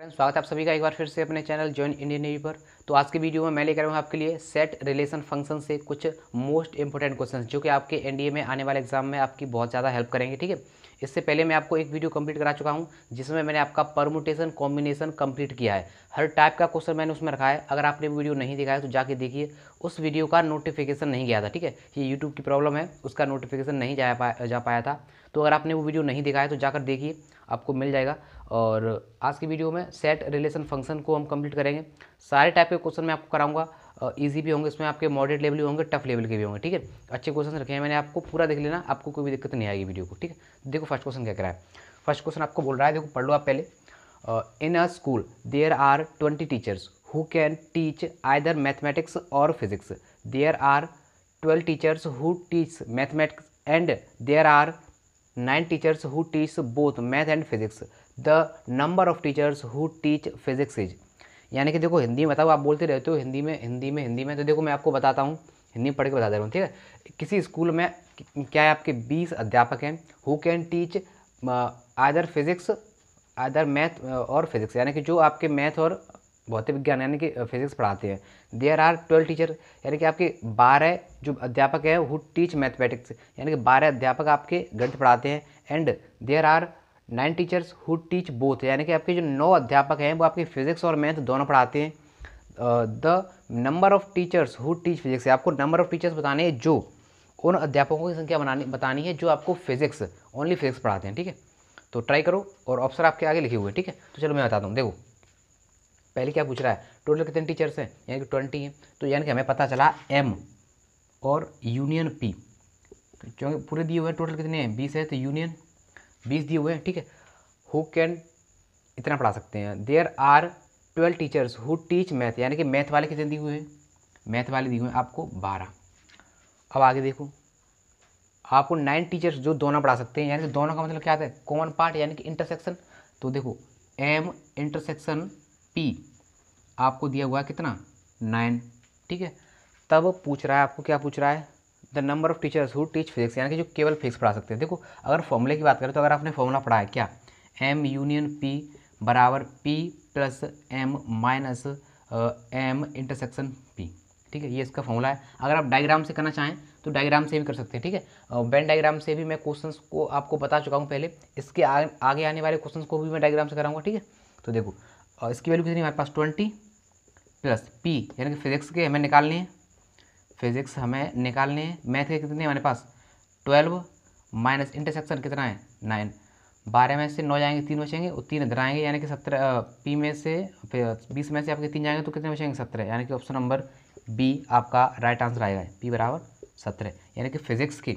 स्वागत है आप सभी का एक बार फिर से अपने चैनल जॉइन इंडियन नेवी पर तो आज के वीडियो में मैं लेकर हूँ आपके लिए सेट रिलेशन फंक्शन से कुछ मोस्ट इंपॉर्टेंट क्वेश्चन जो कि आपके एनडीए में आने वाले एग्जाम में आपकी बहुत ज़्यादा हेल्प करेंगे ठीक है इससे पहले मैं आपको एक वीडियो कंप्लीट करा चुका हूँ जिसमें मैंने आपका परमुटेशन कॉम्बिनेशन कम्प्लीट किया है हर टाइप का क्वेश्चन मैंने उसमें रखा है अगर आपने वीडियो नहीं दिखाया तो जाके देखिए उस वीडियो का नोटिफिकेशन नहीं गया था ठीक है ये यूट्यूब की प्रॉब्लम है उसका नोटिफिकेशन नहीं जा पाया जा पाया था तो अगर आपने वो वीडियो नहीं दिखाया तो जाकर देखिए आपको मिल जाएगा और आज की वीडियो में सेट रिलेशन फंक्शन को हम कंप्लीट करेंगे सारे टाइप के क्वेश्चन मैं आपको कराऊंगा इजी भी होंगे इसमें आपके मॉडरेट लेवल भी होंगे टफ लेवल के भी होंगे ठीक है अच्छे क्वेश्चन रखे हैं मैंने आपको पूरा देख लेना आपको कोई भी दिक्कत नहीं आएगी वीडियो को ठीक है देखो फर्स्ट क्वेश्चन क्या कराए फर्स्ट क्वेश्चन आपको बोल रहा है देखो पढ़ लो आप पहले in a school there are twenty teachers who can teach either mathematics or physics there are twelve teachers who teach mathematics and there are nine teachers who teach both math and physics the number of teachers who teach physics is यानी कि देखो हिंदी में बताओ मतलब आप बोलते रहते हो हिंदी में हिंदी में हिंदी में तो देखो मैं आपको बताता हूँ हिंदी में पढ़ के बता दे रहा हूँ ठीक है किसी स्कूल में क्या है आपके बीस अध्यापक हैं who can teach either physics either math और फिजिक्स यानी कि जो आपके मैथ और भौतिक विज्ञान यानी कि फिजिक्स uh, पढ़ाते हैं देयर आर ट्वेल्व टीचर यानी कि आपके बारह जो अध्यापक हैं वो टीच मैथमेटिक्स यानी कि बारह अध्यापक आपके गणित पढ़ाते हैं and there are nine teachers who teach both यानी कि आपके जो नौ अध्यापक हैं वो आपके फिजिक्स और मैथ दोनों पढ़ाते हैं the number of teachers who teach physics आपको नंबर ऑफ़ टीचर्स बताने हैं जो उन अध्यापकों की संख्या बनानी बतानी है जो आपको फिजिक्स ओनली फिजिक्स पढ़ाते हैं ठीक है तो ट्राई करो और ऑप्शन आपके आगे लिखे हुए हैं ठीक है तो चलो मैं बताता हूँ देखो पहले क्या पूछ रहा है टोटल कितने टीचर्स हैं यानी कि ट्वेंटी हैं तो यानी कि हमें पता चला एम और यूनियन पी क्योंकि पूरे दिए हुए टोटल कितने हैं बीस है तो यूनियन बीस दिए हुए हैं ठीक है हु कैन इतना पढ़ा सकते हैं there are twelve teachers who teach math यानी कि मैथ वाले कितने दिए हुए हैं मैथ वाले दिए हुए हैं आपको बारह अब आगे देखो आपको नाइन टीचर्स जो दोनों पढ़ा सकते हैं यानी कि दोनों का मतलब क्या आता है कॉमन पार्ट यानी कि इंटरसेक्शन तो देखो एम इंटरसेक्शन पी आपको दिया हुआ है कितना नाइन ठीक है तब पूछ रहा है आपको क्या पूछ रहा है the number of teachers who teach physics यानी कि जो केवल फिजिक्स पढ़ा सकते हैं देखो अगर फॉर्मूले की बात करें तो अगर आपने फॉर्मूला पढ़ा है क्या एम यूनियन पी बराबर P plus M minus M intersection P ठीक है ये इसका फॉर्मूला है अगर आप डायग्राम से करना चाहें तो डायग्राम से भी कर सकते हैं ठीक है बैन डायग्राम से भी मैं क्वेश्चन को आपको बता चुका हूँ पहले इसके आ, आगे आने वाले क्वेश्चन को भी मैं डायग्राम से कराऊंगा ठीक है तो देखो इसकी वैल्यू कितनी हमारे पास ट्वेंटी प्लस पी यानी कि फिजिक्स के हमें निकालनी है फिजिक्स हमें निकालनी है मैथ के कितने हमारे पास ट्वेल्व माइनस इंटरसेक्शन कितना है नाइन बारह में से नौ जाएंगे तीन बचेंगे और तीन इधर आएंगे यानी कि सत्रह पी में से फिर बीस में से आपके तीन जाएंगे तो कितने बचेंगे सत्रह यानी कि ऑप्शन नंबर बी आपका राइट आंसर आएगा पी बराबर सत्रह यानी कि फिजिक्स की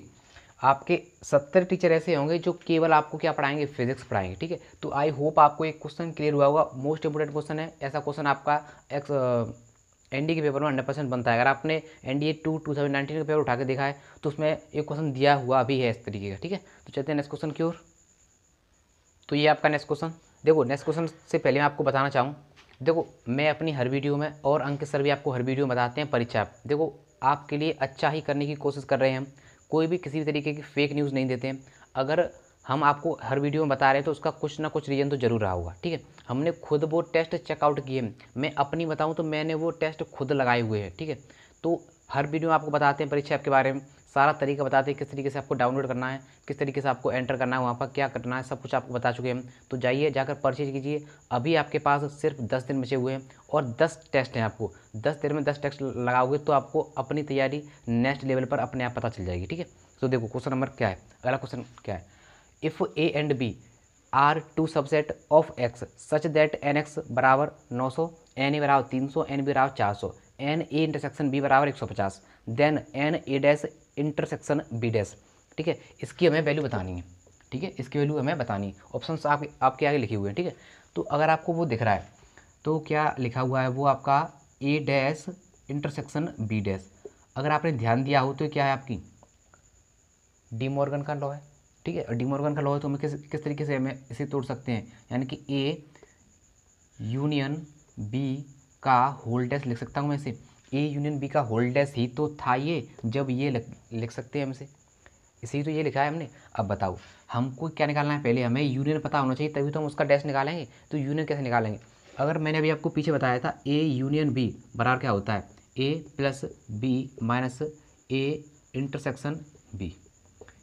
आपके सत्तर टीचर ऐसे होंगे जो केवल आपको क्या पढ़ाएंगे फिजिक्स पढ़ाएंगे ठीक है तो आई होप आपको एक क्वेश्चन क्लियर हुआ होगा मोस्ट इंपोर्टेंट क्वेश्चन है ऐसा क्वेश्चन आपका एक्स एनडी के पेपर में हंड्रेड परसेंट बनता है अगर आपने N D A two two thousand nineteen का पेपर उठा के देखा है तो उसमें एक क्वेश्चन दिया हुआ भी है इस तरीके का ठीक है तो चलते हैं नेक्स्ट क्वेश्चन की ओर तो ये आपका नेक्स्ट क्वेश्चन देखो नेक्स्ट क्वेश्चन से पहले मैं आपको बताना चाहूँ देखो मैं अपनी हर वीडियो में और अंकित सर भी आपको हर वीडियो में बताते हैं परीक्षा देखो आपके लिए अच्छा ही करने की कोशिश कर रहे हैं हम कोई भी किसी भी तरीके की फ़ेक न्यूज़ नहीं देते हैं अगर हम आपको हर वीडियो में बता रहे हैं तो उसका कुछ ना कुछ रीज़न तो जरूर रहा होगा ठीक है हमने खुद वो टेस्ट चेकआउट किए मैं अपनी बताऊँ तो मैंने वो टेस्ट खुद लगाए हुए हैं ठीक है तो हर वीडियो में आपको बताते हैं परीक्षा के बारे में सारा तरीका बताते हैं किस तरीके से आपको डाउनलोड करना है किस तरीके से आपको एंटर करना है वहाँ पर क्या करना है सब कुछ आपको बता चुके हैं तो जाइए जाकर परचेज कीजिए अभी आपके पास सिर्फ दस दिन बचे हुए हैं और दस टेस्ट हैं आपको दस दिन में दस टेस्ट लगाओगे तो आपको अपनी तैयारी नेक्स्ट लेवल पर अपने आप पता चल जाएगी ठीक है तो देखो क्वेश्चन नंबर क्या है अगला क्वेश्चन क्या है if A and B are two subset of X such that N X बराबर नौ सौ एन ए बराबर तीन सौ एन बी बराबर चार सौ एन ए इंटरसेक्शन बी बराबर एक सौ पचास then N A dash intersection B dash ठीक है इसकी हमें वैल्यू बतानी है ठीक है इसकी वैल्यू हमें बतानी है ऑप्शन आप, आपके आगे लिखे हुए हैं ठीक है तो अगर आपको वो दिख रहा है तो क्या लिखा हुआ है वो आपका A dash intersection B dash अगर आपने ध्यान दिया हो तो क्या है आपकी डी मॉर्गन का लॉ है ठीक है डीमोर्गन का लॉ है तो हमें किस किस तरीके से हमें इसे तोड़ सकते हैं यानी कि ए यूनियन बी का होल डैश लिख सकता हूँ मैं इसे ए यूनियन बी का होल डैश ही तो था ये जब ये लिख लिख सकते हैं हमसे इसी तो ये लिखा है हमने अब बताओ हमको क्या निकालना है पहले हमें यूनियन पता होना चाहिए तभी तो हम उसका डैश निकालेंगे तो यूनियन कैसे निकालेंगे अगर मैंने अभी आपको पीछे बताया था ए यूनियन बी बराबर क्या होता है A plus B minus A intersection B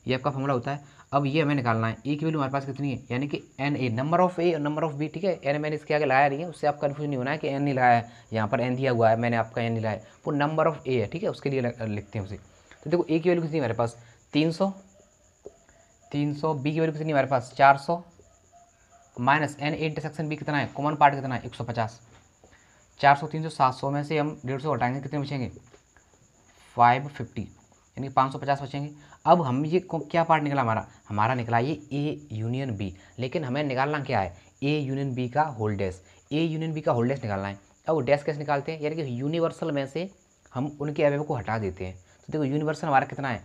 ये आपका फॉर्मूला होता है अब ये हमें निकालना है ए की वैल्यू हमारे पास कितनी है यानी कि n A number of A और नंबर ऑफ बी ठीक है एन मैंने इसके आगे लाया नहीं है उससे आप कन्फ्यूज नहीं होना है कि एन नहीं लाया है यहाँ पर एन दिया हुआ है मैंने आपका एन नहीं लाया है वो नंबर ऑफ ए है ठीक है उसके लिए लिखते हैं उसे तो देखो ए की वैल्यू कितनी हमारे पास तीन सौ तीन सौ बी की वैल्यू कितनी हमारे पास चार सौ minus n A intersection B कितना है कॉमन पार्ट कितना है एक सौ पचास चार सौ तीन सौ सात सौ में से हम डेढ़ सौ हटाएंगे कितने बचेंगे फाइव फिफ्टी यानी पाँच सौ पचास बचेंगे अब हम ये क्या पार्ट निकला हमारा हमारा निकला ये ए यूनियन बी लेकिन हमें निकालना क्या है ए यूनियन बी का whole dash A union B का होल डैश निकालना है अब डैश कैसे निकालते हैं यानी कि यूनिवर्सल में से हम उनके अवयव को हटा देते हैं तो देखो यूनिवर्सल हमारा कितना है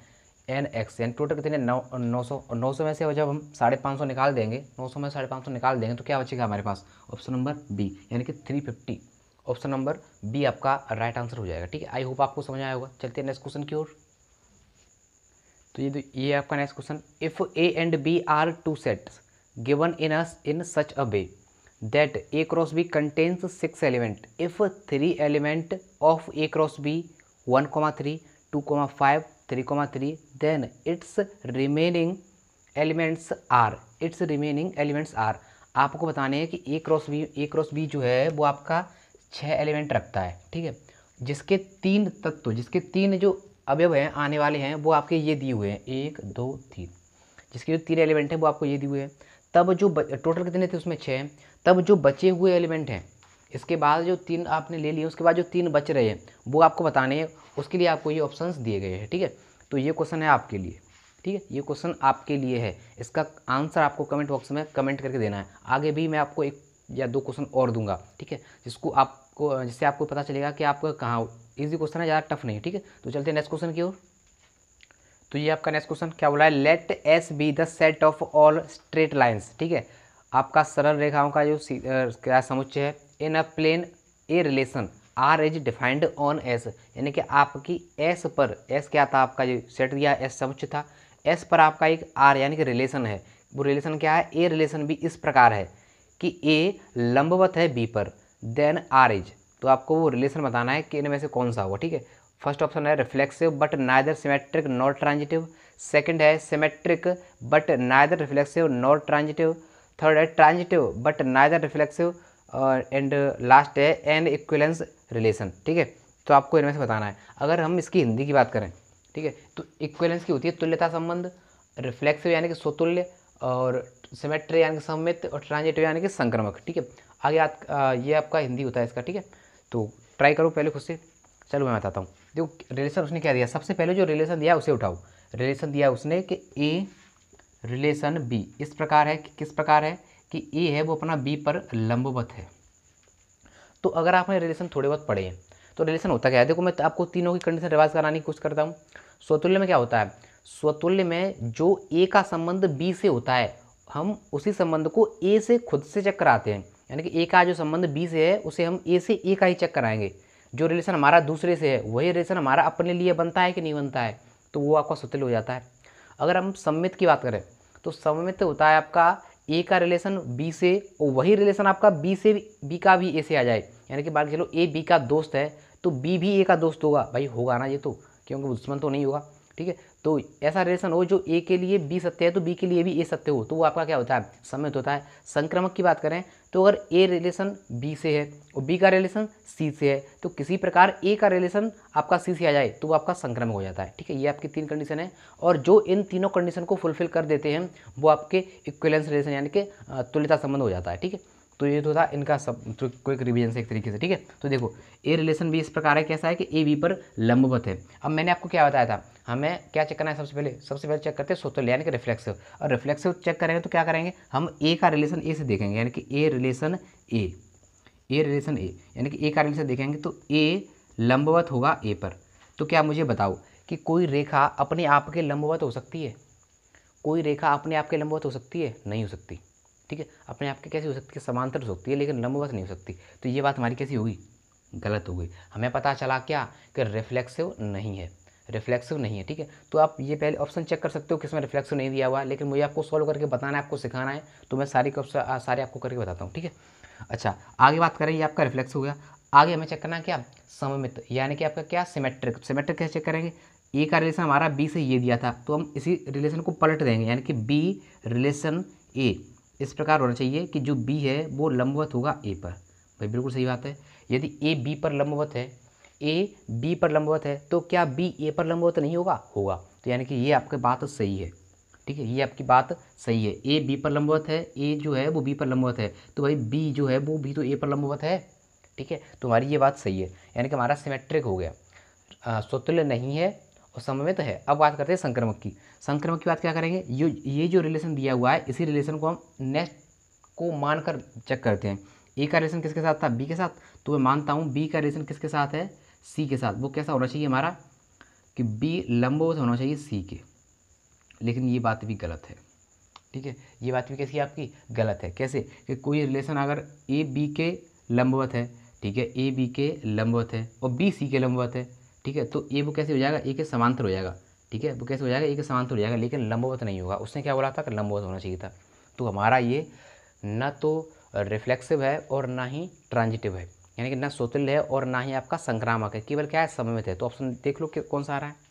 एन एक्स एन टोटल कितने नौ नौ सौ नौ सौ में से जब हम साढ़े पाँच सौ निकाल देंगे नौ सौ में साढ़े पाँच सौ निकाल देंगे तो क्या बचेगा हमारे पास ऑप्शन नंबर बी यानी कि three fifty option number B आपका राइट आंसर हो जाएगा ठीक है आई होप आपको समझ आया होगा चलते हैं नेक्स्ट क्वेश्चन की ओर तो ये ये आपका next question if A and B are two sets given in us in such a way that A cross B contains six element if three element of A cross B one comma three two comma five three comma three then its remaining elements are its remaining elements are आपको बताने हैं कि A cross B A cross B जो है वो आपका छः element रखता है ठीक है जिसके तीन तत्व जिसके तीन जो अवयव हैं आने वाले हैं वो आपके ये दिए हुए हैं एक दो तीन जिसके जो तीन एलिमेंट हैं वो आपको ये दिए हुए हैं तब जो टोटल कितने थे उसमें छः तब जो बचे हुए एलिमेंट हैं इसके बाद जो तीन आपने ले लिए उसके बाद जो तीन बच रहे हैं वो आपको बताने हैं उसके लिए आपको ये ऑप्शंस दिए गए हैं ठीक है तो ये क्वेश्चन है आपके लिए ठीक है ये क्वेश्चन आपके लिए है इसका आंसर आपको कमेंट बॉक्स में कमेंट करके देना है आगे भी मैं आपको एक या दो क्वेश्चन और दूंगा ठीक है जिसको आपको जिससे आपको पता चलेगा कि आपका कहाँ इजी क्वेश्चन है ज़्यादा टफ नहीं है ठीक है तो चलते हैं नेक्स्ट क्वेश्चन की ओर तो ये आपका नेक्स्ट क्वेश्चन क्या बोला है let S be the set of all straight lines ठीक है आपका सरल रेखाओं का जो क्या समुच्चय है in a plane a relation R is defined on S यानी कि आपकी एस पर एस क्या था आपका जो सेट दिया एस समुच्चय था एस पर आपका एक आर यानी कि रिलेशन है वो रिलेशन क्या है ए रिलेशन भी इस प्रकार है कि ए लंबवत है बी पर देन आर इज तो आपको वो रिलेशन बताना है कि इनमें से कौन सा होगा ठीक है फर्स्ट ऑप्शन है reflexive but neither symmetric not transitive second है symmetric but neither reflexive not transitive third है transitive but neither reflexive and last है एंड इक्वलेंस रिलेशन ठीक है तो आपको इनमें से बताना है अगर हम इसकी हिंदी की बात करें ठीक है तो इक्वलेंस की होती है तुल्यता संबंध रिफ्लेक्सिव यानी कि स्वतुल्य और सिमेट्री यानी कि सममित और ट्रांजिटिव यानी कि संक्रमक ठीक है आगे आ, uh, ये आपका हिंदी होता है इसका ठीक है तो ट्राई करो पहले खुद से चलो मैं बताता हूँ देखो रिलेशन उसने क्या दिया सबसे पहले जो रिलेशन दिया उसे उठाओ रिलेशन दिया उसने कि ए रिलेशन बी इस प्रकार है कि किस प्रकार है कि ए है वो अपना बी पर लंबवत है तो अगर आपने रिलेशन थोड़े बहुत पढ़े हैं तो रिलेशन होता क्या है देखो मैं तो आपको तीनों की कंडीशन रिवाइज कराने की कोशिश करता हूँ स्वतुल्य में क्या होता है स्वतुल्य में जो ए का संबंध बी से होता है हम उसी संबंध को ए से खुद से चेक कराते हैं यानी कि ए का जो संबंध बी से है उसे हम ए से ए का ही चेक कराएंगे जो रिलेशन हमारा दूसरे से है वही रिलेशन हमारा अपने लिए बनता है कि नहीं बनता है तो वो आपका सुतिल हो जाता है अगर हम सम्मित की बात करें तो सम्मित होता है आपका ए का रिलेशन बी से और वही रिलेशन आपका बी से बी का भी ए से आ जाए यानी कि मान चलो ए बी का दोस्त है तो बी भी ए का दोस्त होगा भाई होगा ना ये तो क्योंकि दुश्मन तो नहीं होगा ठीक है तो ऐसा रिलेशन हो जो ए के लिए बी सत्य है तो बी के लिए भी ए सत्य हो तो वो आपका क्या होता है सम्मित होता है संक्रमक की बात करें तो अगर ए रिलेशन बी से है और बी का रिलेशन सी से है तो किसी प्रकार ए का रिलेशन आपका सी से आ जाए तो वो आपका संक्रमक हो जाता है ठीक है ये आपकी तीन कंडीशन है और जो इन तीनों कंडीशन को फुलफिल कर देते हैं वो आपके इक्वेलेंस रिलेशन यानी कि तुल्यता संबंध हो जाता है ठीक है तो ये तो था इनका सब तो क्विक रिविजन से एक तरीके से ठीक है तो देखो ए रिलेशन भी इस प्रकार है कैसा है कि ए बी पर लंबवत है अब मैंने आपको क्या बताया था हमें क्या चेक करना है सबसे पहले सबसे पहले चेक करते हैं सोतल यानी कि रिफ्लेक्सिव और रिफ्लेक्सिव चेक करेंगे तो क्या करेंगे हम ए का रिलेशन ए से देखेंगे यानी कि a relation A a relation ए यानी कि ए का रिलेशन देखेंगे तो ए लंबवत होगा ए पर तो क्या मुझे बताओ कि कोई रेखा अपने आप के लंबवत हो सकती है कोई रेखा अपने आप के लंबवत हो सकती है नहीं हो सकती ठीक है अपने आप के कैसे हो सकती है समांतर हो सकती है लेकिन लंबवत नहीं हो सकती तो ये बात हमारी कैसी होगी गलत हो गई हमें पता चला क्या कि रिफ्लेक्सिव नहीं है रिफ्लेक्सिव नहीं है ठीक है तो आप ये पहले ऑप्शन चेक कर सकते हो किसमें रिफ्लेक्सिव नहीं दिया हुआ लेकिन मुझे आपको सॉल्व करके बताना है आपको सिखाना है तो मैं सारी ऑप्शन सारे आपको करके बताता हूँ ठीक है अच्छा आगे बात करें ये आपका रिफ्लेक्स हो गया आगे हमें चेक करना क्या सममित यानी कि आपका क्या सिमेट्रिक सिमेट्रिक कैसे चेक करेंगे ए का रिलेशन हमारा बी से ये दिया था तो हम इसी रिलेशन को पलट देंगे यानी कि बी रिलेशन ए इस प्रकार होना चाहिए कि जो बी है वो लंबवत होगा ए पर भाई बिल्कुल सही बात है यदि ए बी पर लंबवत है ए बी पर लंबवत है तो क्या बी ए पर लंबवत नहीं होगा होगा तो यानी कि ये आपकी बात सही है ठीक है ये आपकी बात सही है ए बी पर लंबवत है ए जो है वो बी पर लंबवत है तो भाई बी जो है वो भी तो ए पर लंबवत है ठीक है तो हमारी ये बात सही है यानी कि हमारा सिमेट्रिक हो गया स्वतुल्य नहीं है और समन्वय तो है अब बात करते हैं संक्रमक की संक्रमक की बात क्या करेंगे ये ये जो रिलेशन दिया हुआ है इसी रिलेशन को हम नेक्स्ट को मान कर चेक करते हैं ए का रिलेशन किसके साथ था बी के साथ तो मैं मानता हूँ बी का रिलेशन किसके साथ है सी के साथ वो कैसा होना चाहिए हमारा कि बी लंबोत होना चाहिए सी के लेकिन ये बात भी गलत है ठीक है ये बात भी कैसी आपकी गलत है कैसे कि कोई रिलेशन अगर ए बी के लंबवत है ठीक है ए बी के लंबवत है और बी सी के लंबवत है ठीक है तो ए वो कैसे हो जाएगा ए के समांतर हो जाएगा ठीक है वो कैसे हो जाएगा ए के समांतर हो जाएगा लेकिन लंबवत नहीं होगा उसने क्या बोला था कि लंबवत होना चाहिए था तो हमारा ये न तो रिफ्लेक्सिव है और ना ही ट्रांजिटिव है यानी कि ना सोतुल्य है और ना ही आपका संक्रामक है केवल क्या है समय में थे तो ऑप्शन देख लो कि कौन सा आ रहा है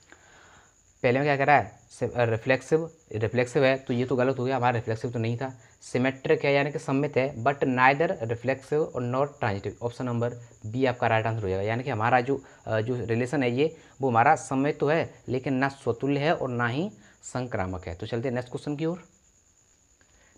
पहले में क्या रहा है रिफ्लेक्सिव रिफ्लेक्सिव है तो ये तो गलत हो गया हमारा रिफ्लेक्सिव तो नहीं था सिमेट्रिक है यानी कि सम्मित है बट नाइदर रिफ्लेक्सिव और not transitive option number B आपका राइट आंसर हो जाएगा यानी कि हमारा जो जो रिलेशन है ये वो हमारा सम्मित तो है लेकिन ना स्वतुल्य है और ना ही संक्रामक है तो चलते हैं नेक्स्ट क्वेश्चन की ओर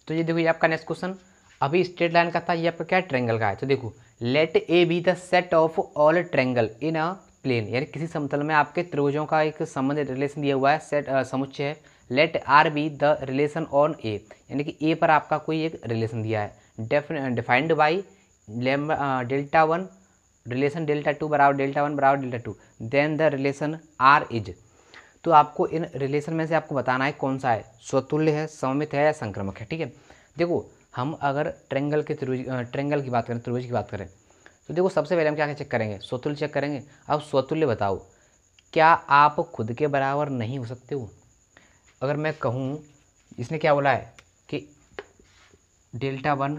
तो ये देखो ये आपका नेक्स्ट क्वेश्चन अभी स्ट्रेट लाइन का था ये आपका क्या ट्रेंगल का है तो देखो let A be the set of all triangle in a plane यानी किसी समतल में आपके त्रिभुजों का एक संबंध रिलेशन दिया हुआ है सेट समुच्चय है let R be the relation on A यानी कि ए पर आपका कोई एक रिलेशन दिया है defined by delta one relation delta two बराबर डेल्टा वन बराबर delta two then the relation R is तो आपको इन रिलेशन में से आपको बताना है कौन सा है स्वतुल्य है सममित है या संक्रमक है ठीक है देखो हम अगर ट्रेंगल के त्रिभुज ट्रेंगल की बात करें त्रिभुज की बात करें तो देखो सबसे पहले हम क्या चेक करेंगे स्वतुल्य चेक करेंगे अब स्वतुल्य बताओ क्या आप खुद के बराबर नहीं हो सकते हो अगर मैं कहूँ इसने क्या बोला है कि delta one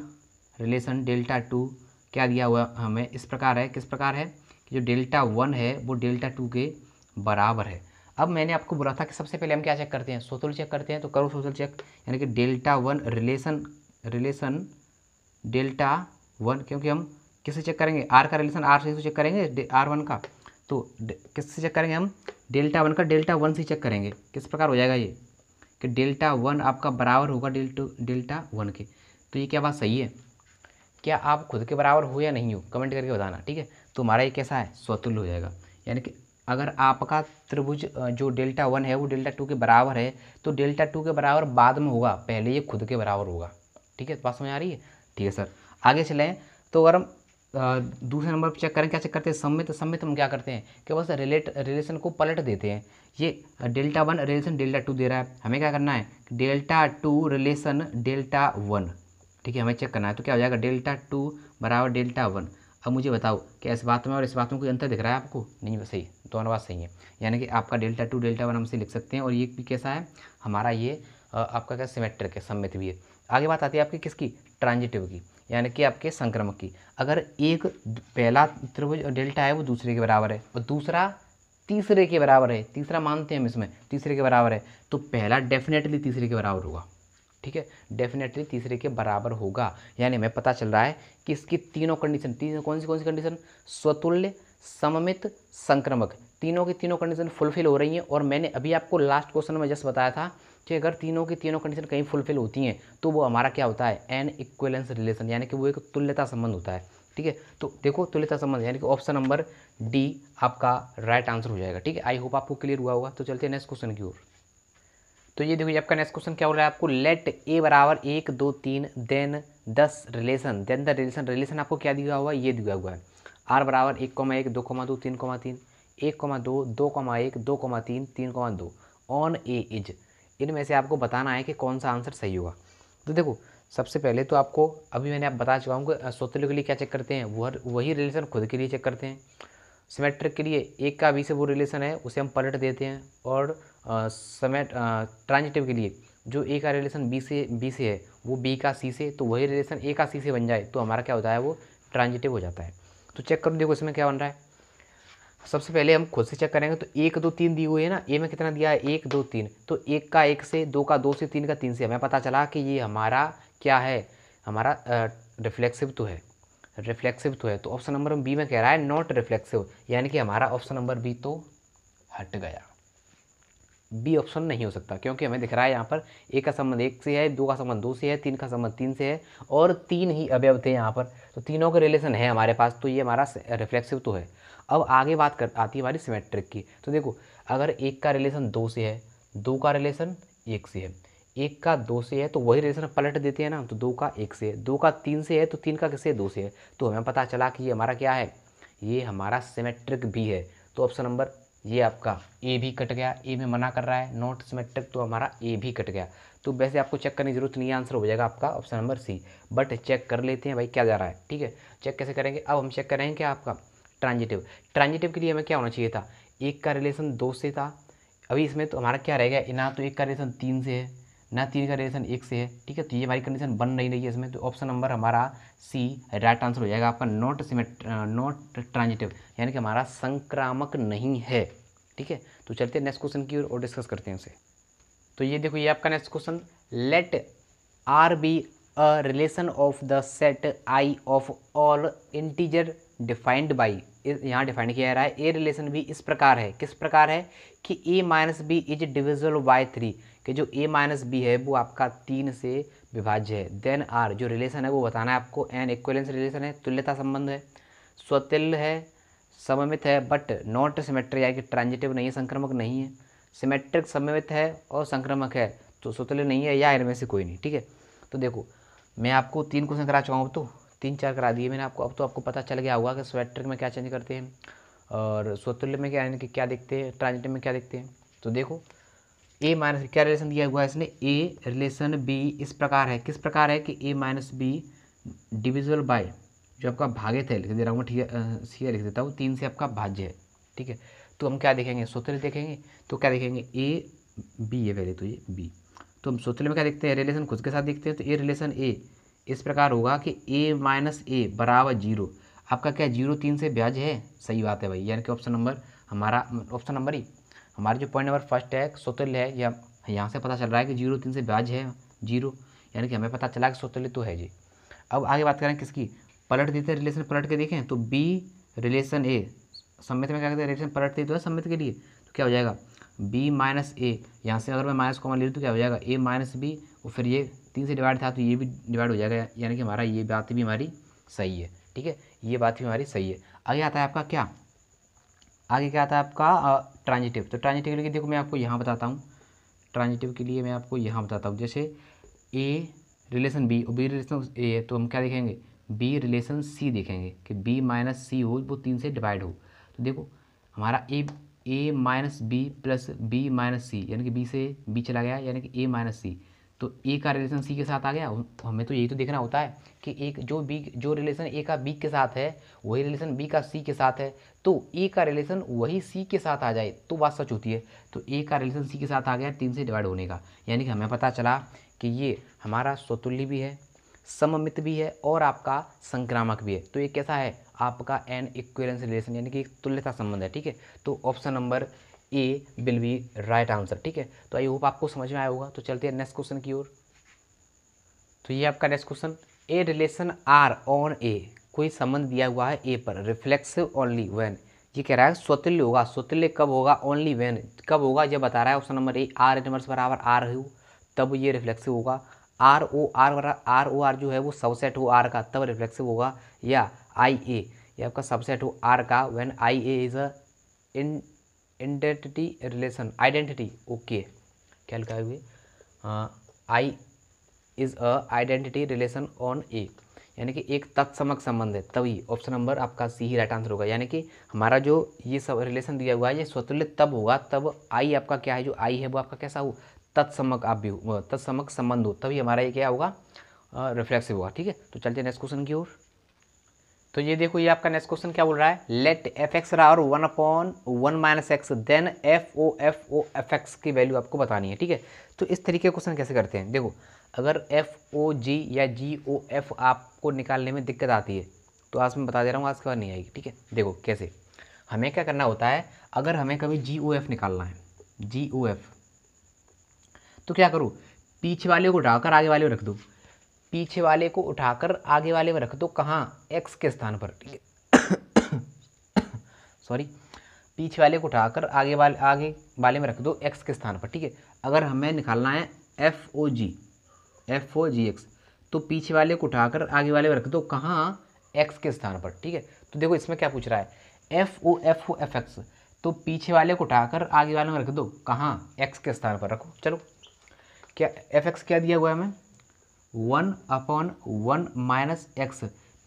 relation delta two क्या दिया हुआ हमें इस प्रकार है किस प्रकार है कि जो डेल्टा वन है वो डेल्टा टू के बराबर है अब मैंने आपको बोला था कि सबसे पहले हम क्या चेक करते हैं सोतुल चेक करते हैं तो करो सोतुल चेक यानी कि delta one relation relation delta one क्योंकि हम किससे चेक करेंगे आर का रिलेशन आर से चेक तो करेंगे आर वन का तो किससे चेक करेंगे हम डेल्टा वन का डेल्टा वन से चेक करेंगे किस प्रकार हो जाएगा ये कि डेल्टा वन आपका बराबर होगा डेल्टू डेल्टा वन के तो ये क्या बात सही है क्या आप खुद के बराबर हो या नहीं हो कमेंट करके बताना ठीक है तो हमारा ये कैसा है स्वतुल्य हो जाएगा यानी कि अगर आपका त्रिभुज जो डेल्टा वन है वो डेल्टा टू के बराबर है तो डेल्टा टू के बराबर बाद में होगा पहले ये खुद के बराबर होगा ठीक है तो बात समझ आ रही है ठीक है सर आगे चलें तो अगर हम दूसरे नंबर पर चेक करें क्या चेक करते हैं सम्मित सम्मित हम क्या करते हैं कि बस रिलेट रिलेशन को पलट देते हैं ये delta one relation delta two दे रहा है हमें क्या करना है delta two relation delta one ठीक है हमें चेक करना है तो क्या हो जाएगा डेल्टा टू बराबर डेल्टा वन अब मुझे बताओ कि इस बात में और इस बात में कोई अंतर दिख रहा है आपको नहीं बस सही दोनों बात सही है यानी कि आपका डेल्टा टू डेल्टा वन हम लिख सकते हैं और ये भी कैसा है हमारा ये आपका क्या सिमेट्रिक है सम्मित भी है आगे बात आती है आपकी किसकी ट्रांजिटिव की यानी कि आपके संक्रमक की अगर एक पहला त्रिभुज और डेल्टा है वो दूसरे के बराबर है और दूसरा तीसरे के बराबर है तीसरा मानते हैं हम इसमें तीसरे के बराबर है तो पहला डेफिनेटली तीसरे के बराबर होगा ठीक है डेफिनेटली तीसरे के बराबर होगा यानी हमें पता चल रहा है कि इसकी तीनों कंडीशन तीनों कौन सी कौन सी कंडीशन स्वतुल्य सममित संक्रमक तीनों की तीनों कंडीशन फुलफिल हो रही हैं और मैंने अभी आपको लास्ट क्वेश्चन में जस्ट बताया था कि अगर तीनों की तीनों कंडीशन कहीं फुलफिल होती हैं तो वो हमारा क्या होता है एन इक्वेलेंस रिलेशन यानी कि वो एक तुल्यता संबंध होता है ठीक है तो देखो तुल्यता संबंध यानी कि ऑप्शन नंबर डी आपका राइट आंसर हो जाएगा ठीक है आई होप आपको क्लियर हुआ होगा तो चलते हैं नेक्स्ट क्वेश्चन की ओर तो ये देखो ये आपका नेक्स्ट क्वेश्चन क्या हो रहा है आपको लेट ए बराबर एक दो तीन देन दस relation then the relation relation आपको क्या दिया हुआ है ये दिया हुआ है आर बराबर एक कोमा एक दो कोमा दो तीन कोमा तीन एक कोमा दो दो कोमा एक दो कोमा तीन तीन कोमा दो ऑन ए इज इनमें से आपको बताना है कि कौन सा आंसर सही होगा तो देखो सबसे पहले तो आपको अभी मैंने आप बता चुका हूँ कि सोतल्य के लिए क्या चेक करते हैं वह वही रिलेशन खुद के लिए चेक करते हैं सिमेट्रिक के लिए एक का बी से वो रिलेशन है उसे हम पलट देते हैं और समेट ट्रांजिटिव के लिए जो ए का रिलेशन बी से बी से है वो बी का सी से तो वही रिलेशन ए का सी से बन जाए तो हमारा क्या होता है वो ट्रांजिटिव हो जाता है तो चेक करो देखो इसमें क्या बन रहा है सबसे पहले हम खुद से चेक करेंगे तो एक दो तीन दी हुई है ना ए में कितना दिया है एक दो तीन तो एक का एक से दो का दो से तीन का तीन से हमें पता चला कि ये हमारा क्या है हमारा रिफ्लेक्सिव तो है रिफ्लेक्सिव तो है तो ऑप्शन नंबर बी में कह रहा है नॉट रिफ्लेक्सिव यानी कि हमारा ऑप्शन नंबर बी तो हट गया बी ऑप्शन नहीं हो सकता क्योंकि हमें दिख रहा है यहाँ पर एक का संबंध एक से है दो का संबंध दो से है तीन का संबंध तीन से है और तीन ही अवयव थे यहाँ पर तो तीनों के रिलेशन है हमारे पास तो ये हमारा रिफ्लेक्सिव तो है अब आगे बात कर आती है हमारी सिमेट्रिक की तो देखो अगर एक का रिलेशन दो से है दो का रिलेशन एक से है एक का दो से है तो वही रिलेशन पलट देते हैं ना तो दो का एक से है दो का तीन से है तो तीन का किससे दो से है तो हमें पता चला कि ये हमारा क्या है ये हमारा सिमेट्रिक भी है तो ऑप्शन नंबर ये आपका ए भी कट गया ए में मना कर रहा है नॉट सिमेट्रिक तो हमारा ए भी कट गया तो वैसे आपको चेक करने की जरूरत नहीं आंसर हो जाएगा आपका option number C but check कर लेते हैं भाई क्या जा रहा है ठीक है चेक कैसे करेंगे अब हम चेक करेंगे क्या आपका ट्रांजिटिव ट्रांजिटिव के लिए हमें क्या होना चाहिए था एक का रिलेशन दो से था अभी इसमें तो हमारा क्या रहेगा ना तो एक का रिलेशन तीन से है ना तीन का रिलेशन एक से है ठीक है तो ये हमारी कंडीशन बन नहीं रही है इसमें तो ऑप्शन नंबर हमारा सी राइट आंसर हो जाएगा आपका नॉट सिमेट नॉट ट्रांजिटिव यानी कि हमारा संक्रामक नहीं है ठीक है तो चलते हैं नेक्स्ट क्वेश्चन की ओर और डिस्कस करते हैं उसे तो ये देखो ये आपका next question let R be a relation of the set I of all integer defined by यहाँ डिफाइन किया जा रहा है ए रिलेशन भी इस प्रकार है किस प्रकार है कि A minus B is divisible by three कि जो ए माइनस बी है वो आपका तीन से विभाज्य है देन आर जो रिलेशन है वो बताना है आपको एन इक्वेलेंस रिलेशन है तुल्यता संबंध है स्वतुल्य है सममित है बट नॉट सिमेट्रिक यानी कि ट्रांजिटिव नहीं है संक्रमक नहीं है सिमेट्रिक सममित है और संक्रमक है तो स्वतुल्य नहीं है या इनमें से कोई नहीं ठीक है तो देखो मैं आपको तीन क्वेश्चन करा चुका हूँ तो तीन चार करा दिए मैंने आपको अब तो आपको पता चल गया होगा कि स्वेटर में क्या चेंज करते हैं और स्वतुल्य में क्या कि क्या देखते हैं ट्रांजिट में क्या देखते हैं तो देखो ए माइनस क्या रिलेशन दिया हुआ है इसने ए रिलेशन बी इस प्रकार है किस प्रकार है कि A minus B divisible by जो आपका भागे थे लिख दे रहा हूँ मैं ठीक लिख देता हूँ तीन से आपका भाज्य है ठीक है तो हम क्या देखेंगे स्वतुल्य देखेंगे तो क्या देखेंगे ए बी है पहले तो ये बी तो हम स्वतुल्य में क्या देखते हैं रिलेशन खुद के साथ देखते हैं तो ए रिलेशन ए इस प्रकार होगा कि ए माइनस ए बराबर जीरो आपका क्या जीरो तीन से ब्याज है सही बात है भाई यानी कि ऑप्शन नंबर हमारा ऑप्शन नंबर ही हमारा जो पॉइंट नंबर फर्स्ट है सौतल्य है या यहाँ से पता चल रहा है कि जीरो तीन से ब्याज है जीरो यानी कि हमें पता चला कि सौतल्य तो है जी अब आगे बात करें किसकी पलट देते हैं रिलेशन पलट के देखें तो बी रिलेशन ए समित में क्या कहते हैं रिलेशन पलट देते हैं तो समित के लिए तो क्या हो जाएगा बी माइनस ए यहाँ से अगर मैं माइनस कॉमन ले लूँ तो क्या हो जाएगा ए माइनस बी और फिर ये तीन से डिवाइड था तो ये भी डिवाइड हो जाएगा यानी कि हमारा ये बात भी हमारी सही है ठीक है ये बात भी हमारी सही है आगे आता है आपका क्या आगे क्या आता है आपका ट्रांजिटिव तो ट्रांजिटिव के लिए देखो मैं आपको यहाँ बताता हूँ ट्रांजिटिव के लिए मैं आपको यहाँ बताता हूँ जैसे ए रिलेशन बी और बी रिलेशन ए है तो हम क्या देखेंगे बी रिलेशन सी देखेंगे कि बी माइनस सी हो वो तीन से डिवाइड हो तो देखो हमारा A A minus B plus B minus C यानी कि बी से बी चला गया यानी कि ए माइनस सी तो ए का रिलेशन सी के साथ आ गया तो हमें तो यही तो देखना होता है कि एक जो बी जो रिलेशन ए का बी के साथ है वही रिलेशन बी का सी के साथ है तो ए का रिलेशन वही सी के साथ आ जाए तो बात सच होती है तो ए का रिलेशन सी के साथ आ गया तीन से डिवाइड होने का यानी कि हमें पता चला कि ये हमारा स्वतुल्य भी है सममित भी है और आपका संक्रामक भी है तो ये कैसा है आपका एन इक्वेलेंस रिलेशन यानी कि एक तुल्यता संबंध है ठीक है तो option number A will be right answer ठीक है तो आई होप आपको समझ में आया होगा तो चलते हैं नेक्स्ट क्वेश्चन की ओर तो ये आपका next question a relation R on A कोई संबंध दिया हुआ है ए पर रिफ्लेक्सिव ओनली वेन ये कह रहा है स्वतुल्य होगा स्वतुल्य कब होगा ओनली वेन कब होगा यह बता रहा है option number A R number बराबर आर हो तब ये रिफ्लेक्सिव होगा R O R R O R जो है वो सबसेट हो आर का तब रिफ्लेक्सिव होगा या आई ए ये आपका सबसेट हो आर का when I A is a in identity relation identity okay क्या लिखा हुए I is a identity relation on A यानी कि एक तत्समक संबंध है तभी ऑप्शन नंबर आपका सी ही राइट आंसर होगा यानी कि हमारा जो ये सब रिलेशन दिया हुआ है ये स्वतुल्य तब होगा तब आई आपका क्या है जो आई है वो आपका कैसा हो तत्समक आप भी तत्समक संबंध हो तभी हमारा ये क्या होगा रिफ्लेक्सिव होगा ठीक है तो चलते नेक्स्ट क्वेश्चन की ओर तो ये देखो ये आपका नेक्स्ट क्वेश्चन क्या बोल रहा है लेट एफ एक्स और one upon one minus x then f o f o f x की वैल्यू आपको बतानी है ठीक है तो इस तरीके क्वेश्चन कैसे करते हैं देखो अगर एफ ओ जी या जी ओ एफ आपको निकालने में दिक्कत आती है तो आज मैं बता दे रहा हूँ आज के बाद नहीं आएगी ठीक है देखो कैसे हमें क्या करना होता है अगर हमें कभी जी ओ एफ निकालना है जी ओ एफ तो क्या करूँ पीछे वाले को उठाकर आगे वाले को रख दूँ पीछे वाले को उठाकर आगे वाले में रख दो कहाँ एक्स के स्थान पर ठीक है सॉरी पीछे वाले को उठाकर आगे वाले आगे वाले में रख दो एक्स के स्थान पर ठीक है अगर हमें निकालना है f o g f o g x तो पीछे वाले को उठाकर आगे वाले में रख दो कहाँ एक्स के स्थान पर ठीक है तो देखो इसमें क्या पूछ रहा है f o f o f x तो पीछे वाले को उठाकर आगे वाले में रख दो कहाँ एक्स के स्थान पर रखो चलो क्या एफ एक्स क्या दिया हुआ है हमें one upon one minus x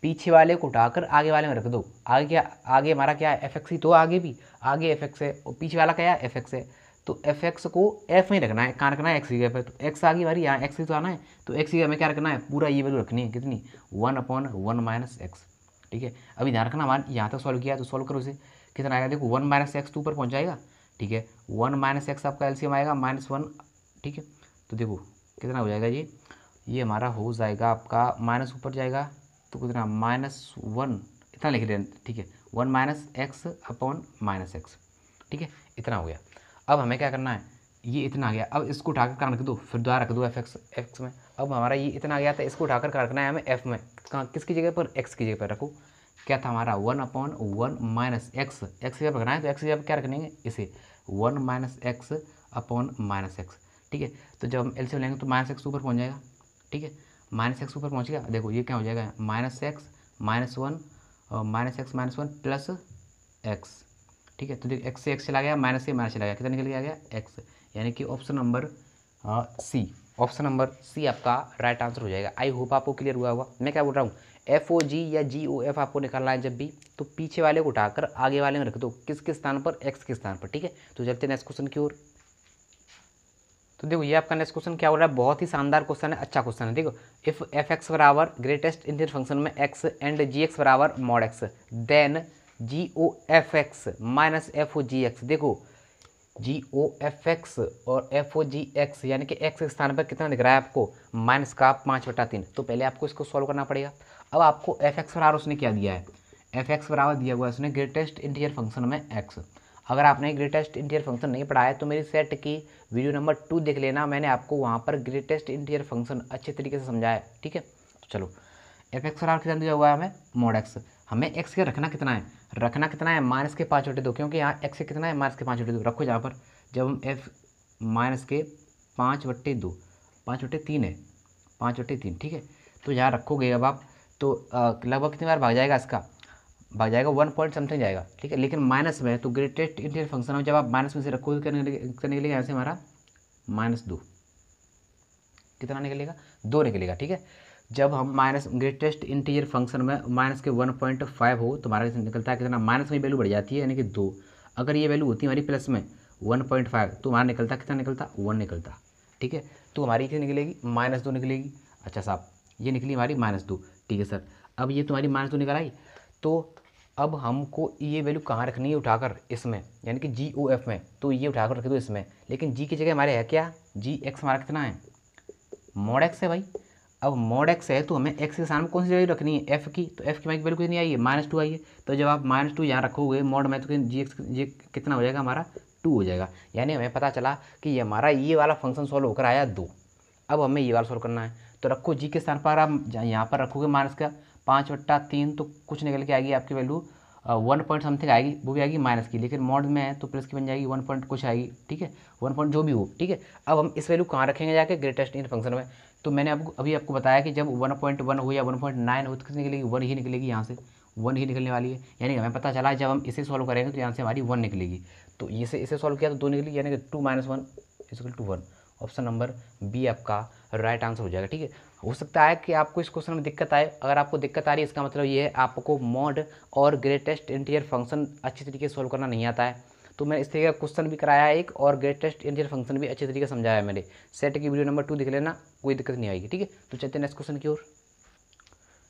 पीछे वाले को उठाकर आगे वाले में रख दो आगे क्या आगे हमारा क्या है एफ एक्स ही तो आगे भी आगे एफ एक्स है और पीछे वाला क्या है एफ एक्स है तो एफ एक्स को एफ में रखना है कहाँ रखना है एक्स जगह पर तो एक्स आगे हमारी यहाँ एक्स ही तो आना है तो एक्स जगह में क्या रखना है पूरा ये वैल्यू रखनी है कितनी one upon one minus x ठीक है अभी ध्यान रखना हमारे यहाँ तक सॉल्व किया तो सॉल्व करो इसे कितना आएगा देखो वन माइनस एक्स तो ऊपर पहुँच जाएगा ठीक है वन माइनस एक्स आपका एलसीएम आएगा माइनस वन ठीक है तो देखो कितना हो जाएगा ये ये हमारा हो जाएगा आपका माइनस ऊपर जाएगा तो कितना माइनस वन इतना लिख दें ठीक है one minus x upon minus x ठीक है इतना हो गया अब हमें क्या करना है ये इतना आ गया अब इसको उठाकर कहाँ रख दो फिर दोबारा रख दो एफ एक्स एक्स में अब हमारा ये इतना आ गया था तो इसको उठाकर कहाँ रखना है हमें एफ में कहाँ किसकी जगह पर एक्स की जगह पर रखो क्या था हमारा one upon one minus x x जब रखना है तो एक्स जब क्या रखेंगे इसे one minus x upon minus x ठीक है तो जब हम एल से लेंगे तो माइनस एक्स ऊपर पहुँच जाएगा ठीक है माइनस एक्स ऊपर पहुंच गया देखो ये क्या हो जाएगा माइनस एक्स माइनस वन और minus x minus one plus x ठीक है तो देखो एक्स से एक्स चला गया माइनस से माइनस चला गया कितना निकल गया गया एक्स यानी कि option number C option number C आपका राइट आंसर हो जाएगा आई होप आपको क्लियर हुआ होगा मैं क्या बोल रहा हूँ एफ ओ जी या जी ओ एफ आपको निकालना है जब भी तो पीछे वाले को उठाकर आगे वाले में रख दो किस किस स्थान पर एक्स के स्थान पर ठीक है तो चलते नेक्स्ट क्वेश्चन की ओर तो देखो ये आपका नेक्स्ट क्वेश्चन क्या हो रहा है बहुत ही शानदार क्वेश्चन है अच्छा क्वेश्चन है देखो इफ एफ एक्स बराबर ग्रेटेस्ट इंडियन फंक्शन में एक्स एंड जी एक्स बराबर mod x then g o f x minus f o g x देखो जी ओ एफ एक्स और एफ ओ जी एक्स यानी कि x के स्थान पर कितना दिख रहा है आपको माइनस का पाँच बटा तीन तो पहले आपको इसको सॉल्व करना पड़ेगा अब आपको एफ एक्स बराबर उसने क्या दिया है एफ एक्स बराबर दिया हुआ है उसने ग्रेटेस्ट इंटीरियर फंक्शन में एक्स अगर आपने ग्रेटेस्ट इंटीरियर फंक्शन नहीं पढ़ा है तो मेरी सेट की वीडियो नंबर टू देख लेना मैंने आपको वहाँ पर ग्रेटेस्ट इंटीरियर फंक्शन अच्छे तरीके से समझाया ठीक है तो चलो एफ एक्स आर कितना दिया हुआ है हमें मोड एक्स हमें एक्स के रखना कितना है रखना कितना है माइनस के पाँच छोटे दो क्योंकि यहाँ एक्स कितना है माइनस के पाँच छोटे दो रखो यहाँ पर जब हम एफ माइनस के पाँच बट्टे दो पाँच बट्टे तीन है पाँच बट्टे तीन ठीक है तो यहाँ रखोगे अब आप तो लगभग कितनी बार भाग जाएगा इसका भाग जाएगा वन पॉइंट समथिंग जाएगा ठीक है लेकिन माइनस में है तो ग्रेटेस्ट इंटीरियर फंक्शन में जब आप माइनस में से रखोगे करने के लिए यहाँ से हमारा माइनस दो कितना निकलेगा दो निकलेगा ठीक है जब हम माइनस ग्रेटेस्ट इंटीरियर फंक्शन में माइनस के वन पॉइंट फाइव हो तो हमारा निकलता है कितना माइनस में वैल्यू बढ़ जाती है यानी कि दो अगर ये वैल्यू होती है हमारी प्लस में वन पॉइंट फाइव तो हमारा निकलता कितना निकलता वन निकलता ठीक है तो हमारी कितनी निकलेगी माइनस दो निकलेगी अच्छा साहब ये निकली हमारी माइनस दो ठीक है सर अब ये तुम्हारी माइनस दो निकल आई तो अब हमको ये वैल्यू कहाँ रखनी है उठाकर इसमें यानी कि जी ओ एफ में तो ये उठाकर रखे दो इसमें लेकिन जी की जगह हमारे है क्या जी एक्स हमारा कितना है मोड एक्स है भाई अब मोड एक्स है तो हमें एक्स के सामने कौन सी वैल्यू रखनी है एफ की तो एफ की हमारी वैल्यू कितनी आई है माइनस टू आई है तो जब आप माइनस टू यहाँ रखोगे मोड में तो जी एक्स ये कितना हो जाएगा हमारा टू हो जाएगा यानी हमें पता चला कि ये हमारा ये वाला फंक्शन सॉल्व होकर आया दो अब हमें ये वाला सॉल्व करना है तो रखो जी के स्थान पर आप यहाँ पर रखोगे माइनस का पाँच बट्टा तीन तो कुछ निकल के आएगी आपकी वैल्यू वन पॉइंट समथिंग आएगी वो भी आएगी माइनस की लेकिन मॉड में है तो प्लस की बन जाएगी वन पॉइंट कुछ आएगी ठीक है वन पॉइंट जो भी हो ठीक है अब हम इस वैल्यू कहाँ रखेंगे जाके ग्रेटेस्ट इन फंक्शन में तो मैंने आपको अभी आपको बताया कि जब वन पॉइंट वन हो या वन पॉइंट नाइन हो तो कितनी निकलेगी वन ही निकलेगी यहाँ से वन ही निकलने वाली है यानी हमें पता चला जब हम इसे सॉल्व करेंगे तो यहाँ से हमारी वन निकलेगी तो इसे इसे सॉल्व किया तो दो निकली यानी कि two minus one is equal to one option number B आपका राइट आंसर हो जाएगा ठीक है हो सकता है कि आपको इस क्वेश्चन में दिक्कत आए अगर आपको दिक्कत आ रही है इसका मतलब ये है आपको मॉड और ग्रेटेस्ट इंटीरियर फंक्शन अच्छी तरीके से सोल्व करना नहीं आता है तो मैंने इस तरीके का क्वेश्चन भी कराया है एक और ग्रेटेस्ट इंटीरियर फंक्शन भी अच्छे तरीके से समझाया है सेट की वीडियो नंबर टू दिख लेना कोई दिक्कत नहीं आएगी ठीक है तो चलते नेक्स्ट क्वेश्चन की ओर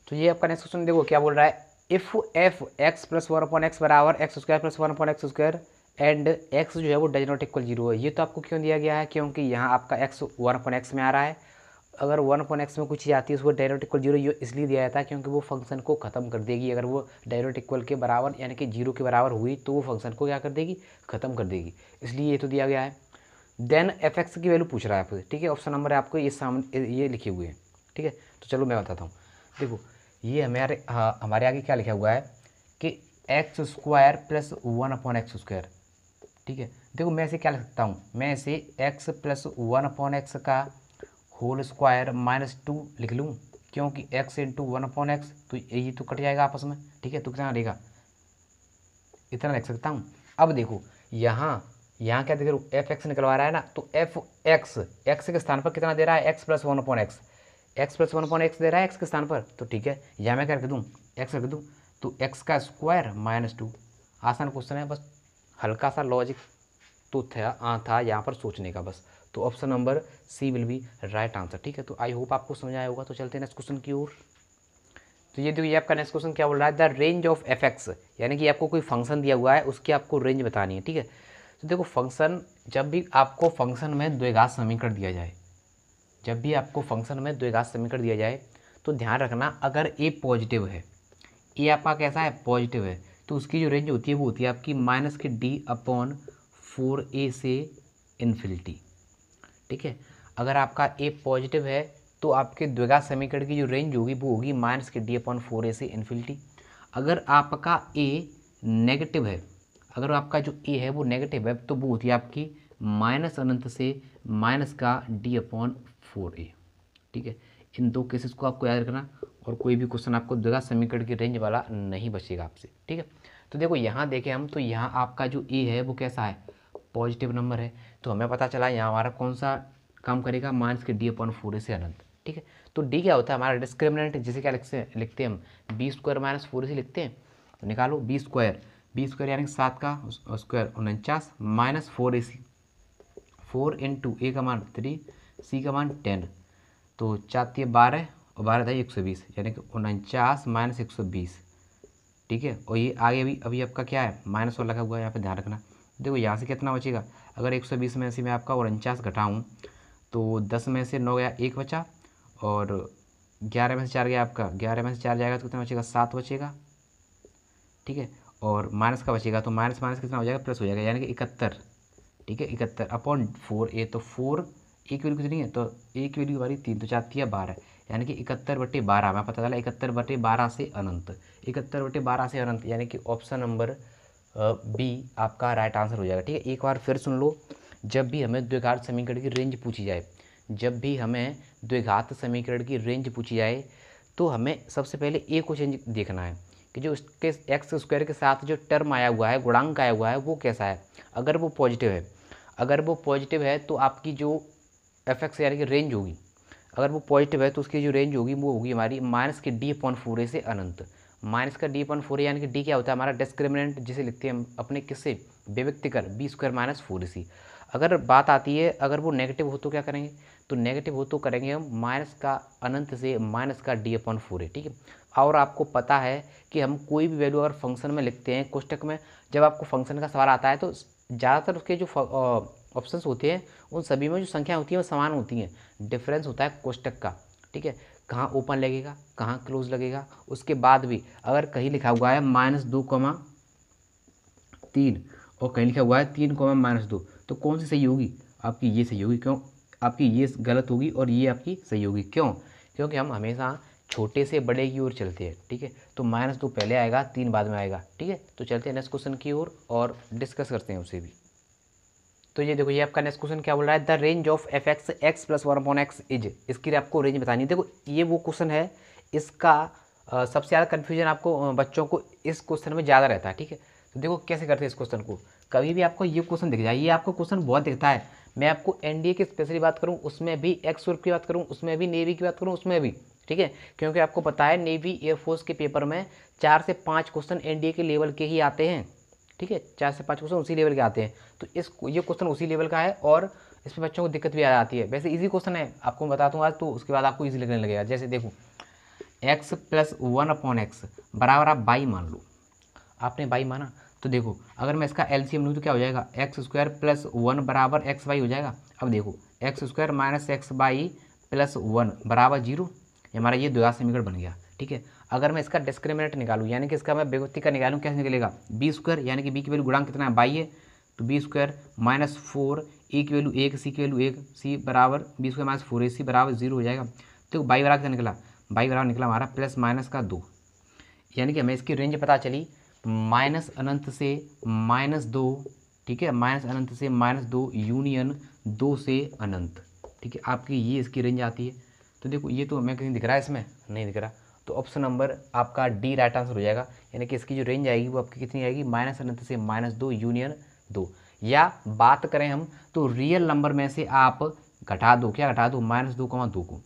तो ये आपका नेक्स्ट क्वेश्चन देखो क्या बोल रहा है if f x plus one upon x बराबर x square plus one upon x square and x जो है वो डज नॉट इक्वल जीरो है ये तो आपको क्यों दिया गया है क्योंकि यहाँ आपका एक्स वन अपॉन एक्स में आ रहा है अगर वन अपॉन एक्स में कुछ आती है उसको डायरेक्ट इक्वल जीरो इसलिए दिया जाता है क्योंकि वो फंक्शन को ख़त्म कर देगी अगर वो डायरेक्ट इक्वल के बराबर यानी कि जीरो के बराबर हुई तो वो फंक्शन को क्या कर देगी ख़त्म कर देगी इसलिए ये तो दिया गया है देन एफ एक्स की वैल्यू पूछ रहा है आपसे ठीक है ऑप्शन नंबर है आपको ये सामने ये लिखे हुए हैं ठीक है तो चलो मैं बताता हूँ देखो ये हमारे हाँ हमारे आगे क्या लिखा हुआ है कि x square plus one upon x square ठीक है देखो मैं इसे क्या लिख सकता हूँ मैं इसे x plus one upon x का होल स्क्वायर माइनस टू लिख लूँ क्योंकि x into one upon x तो यही तो कट जाएगा आपस में ठीक है तो कितना रहेगा इतना लिख सकता हूँ अब देखो यहाँ यहाँ क्या देख रहा हूँ एफ एक्स निकलवा रहा है ना तो एफ एक्स एक्स के स्थान पर कितना दे रहा है x plus one upon x x plus one upon x दे रहा है एक्स के स्थान पर तो ठीक है यहाँ मैं क्या रख दूँ एक्स रख दूँ तो एक्स का स्क्वायर माइनस टू आसान क्वेश्चन है बस हल्का सा लॉजिक तो था था यहाँ पर सोचने का बस तो option number C will be right answer ठीक है तो आई होप आपको समझ आया होगा तो चलते हैं नेक्स्ट क्वेश्चन की ओर तो ये देखिए आपका नेक्स्ट क्वेश्चन क्या बोल रहा है द रेंज ऑफ एफेक्ट्स यानी कि आपको कोई फंक्शन दिया हुआ है उसकी आपको रेंज बतानी है ठीक है तो देखो फंक्शन जब भी आपको फंक्शन में द्विघात समीकरण दिया जाए जब भी आपको फंक्शन में द्विघात समीकरण दिया जाए तो ध्यान रखना अगर ए पॉजिटिव है ए आपका कैसा है पॉजिटिव है तो उसकी जो रेंज होती है वो होती है आपकी माइनस की डी अपॉन फोर ए से इन्फिनिटी ठीक है अगर आपका ए पॉजिटिव है तो आपके द्विगा समीकरण की जो रेंज होगी वो होगी माइनस के डी अपॉन फोर ए से इन्फिनिटी अगर आपका ए नेगेटिव है अगर आपका जो ए है वो नेगेटिव है तो वो होती है आपकी माइनस अनंत से माइनस का डी अपॉन फोर ए ठीक है इन दो केसेस को आपको याद रखना और कोई भी क्वेश्चन आपको द्विगा समीकरण की रेंज वाला नहीं बचेगा आपसे ठीक है तो देखो यहाँ देखें हम तो यहाँ आपका जो ए है वो कैसा है पॉजिटिव नंबर है तो हमें पता चला यहाँ हमारा कौन सा काम करेगा माइनस के डी अपॉन फोर से अनंत ठीक है तो डी क्या होता है हमारा डिस्क्रिमिनेंट जिसे क्या लिखते हैं लिखते हैं हम बी स्क्वायर माइनस फोर से लिखते हैं तो निकालो बी स्क्वायर बी स्क्वायर यानी सात का स्क्वायर उनचास minus four A C four in two A का मान थ्री सी का मान टेन तो चाहती है बारह और बारह था एक सौ बीस यानी कि उनचास माइनस एक सौ बीस ठीक है और ये आगे भी अभी आपका क्या है माइनस वाला लगा हुआ है यहाँ पर ध्यान रखना देखो यहाँ से कितना बचेगा अगर 120 में से मैं आपका और उनचास घटाऊँ तो 10 में से 9 गया एक बचा और 11 में से चार गया आपका 11 में से चार जाएगा तो कितना बचेगा सात बचेगा ठीक है और माइनस का बचेगा तो माइनस माइनस कितना हो जाएगा प्लस हो जाएगा यानी कि इकहत्तर ठीक है इकहत्तर अपॉन फोर ए तो फोर एक वैल्यू कुछ नहीं है तो एक वैल्यू हमारी तीन तो चाहती है बारह यानी कि इकहत्तर बटे बारह मैं पता चला इकहत्तर बटे बारह से अनंत इकहत्तर बटे बारह से अनंत यानी कि ऑप्शन नंबर बी आपका राइट आंसर हो जाएगा ठीक है एक बार फिर सुन लो जब भी हमें द्विघात समीकरण की रेंज पूछी जाए जब भी हमें द्विघात समीकरण की रेंज पूछी जाए तो हमें सबसे पहले ए को चेंज देखना है कि जो उसके एक्स स्क्वायर के साथ जो टर्म आया हुआ है गुणांक आया हुआ है वो कैसा है अगर वो पॉजिटिव है अगर वो पॉजिटिव है तो आपकी जो एफ एक्स यानी कि रेंज होगी अगर वो पॉजिटिव है तो उसकी जो रेंज होगी वो होगी हमारी माइनस के डी अपॉन फोर से अनंत माइनस का डी अपन फोर यानी कि डी क्या होता है हमारा डिस्क्रिमिनेंट जिसे लिखते हैं अपने किससे बेव्यक्ति कर B square minus four C अगर बात आती है अगर वो नेगेटिव हो तो क्या करेंगे तो नेगेटिव हो तो करेंगे हम माइनस का अनंत से माइनस का डी अपन फोर है ठीक है और आपको पता है कि हम कोई भी वैल्यू अगर फंक्शन में लिखते हैं कोष्टक में जब आपको फंक्शन का सवाल आता है तो ज़्यादातर उसके जो ऑप्शंस होते हैं उन सभी में जो संख्या होती है वो समान होती हैं डिफरेंस होता है कोष्टक का ठीक है कहाँ ओपन लगेगा कहाँ क्लोज लगेगा उसके बाद भी अगर कहीं लिखा हुआ है माइनस दो कॉमा तीन और कहीं लिखा हुआ है तीन कॉमा माइनस दो तो कौन सी सही होगी आपकी ये सही होगी क्यों आपकी ये गलत होगी और ये आपकी सही होगी क्यों क्योंकि हम हमेशा छोटे से बड़े की ओर चलते हैं ठीक है तो माइनस दो पहले आएगा तीन बाद में आएगा ठीक है तो चलते हैं नेक्स्ट क्वेश्चन की ओर और, और डिस्कस करते हैं उसे भी तो ये देखो ये आपका नेक्स्ट क्वेश्चन क्या बोल रहा है the range of f x x plus one upon x is इसकी आपको रेंज बतानी है देखो ये वो क्वेश्चन है इसका सबसे ज़्यादा कन्फ्यूजन आपको बच्चों को इस क्वेश्चन में ज़्यादा रहता है ठीक है तो देखो कैसे करते हैं इस क्वेश्चन को कभी भी आपको ये क्वेश्चन दिख जाए ये आपको क्वेश्चन बहुत दिखता है मैं आपको एनडीए की स्पेशली बात करूँ उसमें भी एक्स वर्क की बात करूँ उसमें भी नेवी की बात करूँ उसमें भी ठीक है क्योंकि आपको पता है नेवी एयरफोर्स के पेपर में चार से पाँच क्वेश्चन एनडीए के लेवल के ही आते हैं ठीक है चार से पाँच क्वेश्चन उसी लेवल के आते हैं तो इस ये क्वेश्चन उसी लेवल का है और इसमें बच्चों को दिक्कत भी आ जाती है वैसे इजी क्वेश्चन है आपको मैं बताता हूँ आज तो उसके बाद आपको ईजी लगने लगेगा जैसे देखो x plus one upon x बराबर आप बाई मान लो आपने बाई माना तो देखो अगर मैं इसका एलसीएम लूँ तो क्या हो जाएगा एक्स स्क्वायर प्लस वन बराबर एक्स बाई हो जाएगा अब देखो x square minus x by plus one बराबर जीरो हमारा ये द्विघात समीकरण बन गया ठीक है अगर मैं इसका डिस्क्रिमिनेट निकालूँ यानी कि इसका मैं व्यक्ति का निकालूँ कैसे निकलेगा बी स्क्वायर यानी कि बी की वैल्यू गुणांक कितना है बाई है तो B square minus four A की वैल्यू एक सी की वैल्यू एक सी बराबर B square minus four A C बराबर जीरो हो जाएगा तो बाई बराबर क्या निकला बाई बराबर निकला हमारा प्लस माइनस का दो यानी कि हमें इसकी रेंज पता चली माइनस अनंत से माइनस दो ठीक है माइनस अनंत से माइनस दो यूनियन दो से अनंत ठीक है आपकी ये इसकी रेंज आती है तो देखो ये तो हमें कहीं दिख रहा है इसमें नहीं दिख रहा तो ऑप्शन नंबर आपका डी राइट आंसर हो जाएगा यानी कि इसकी जो रेंज आएगी वो आपकी कितनी आएगी माइनस अनंत से माइनस दो यूनियन दो या बात करें हम तो रियल नंबर में से आप घटा दो क्या घटा दो माइनस दो कमा दो को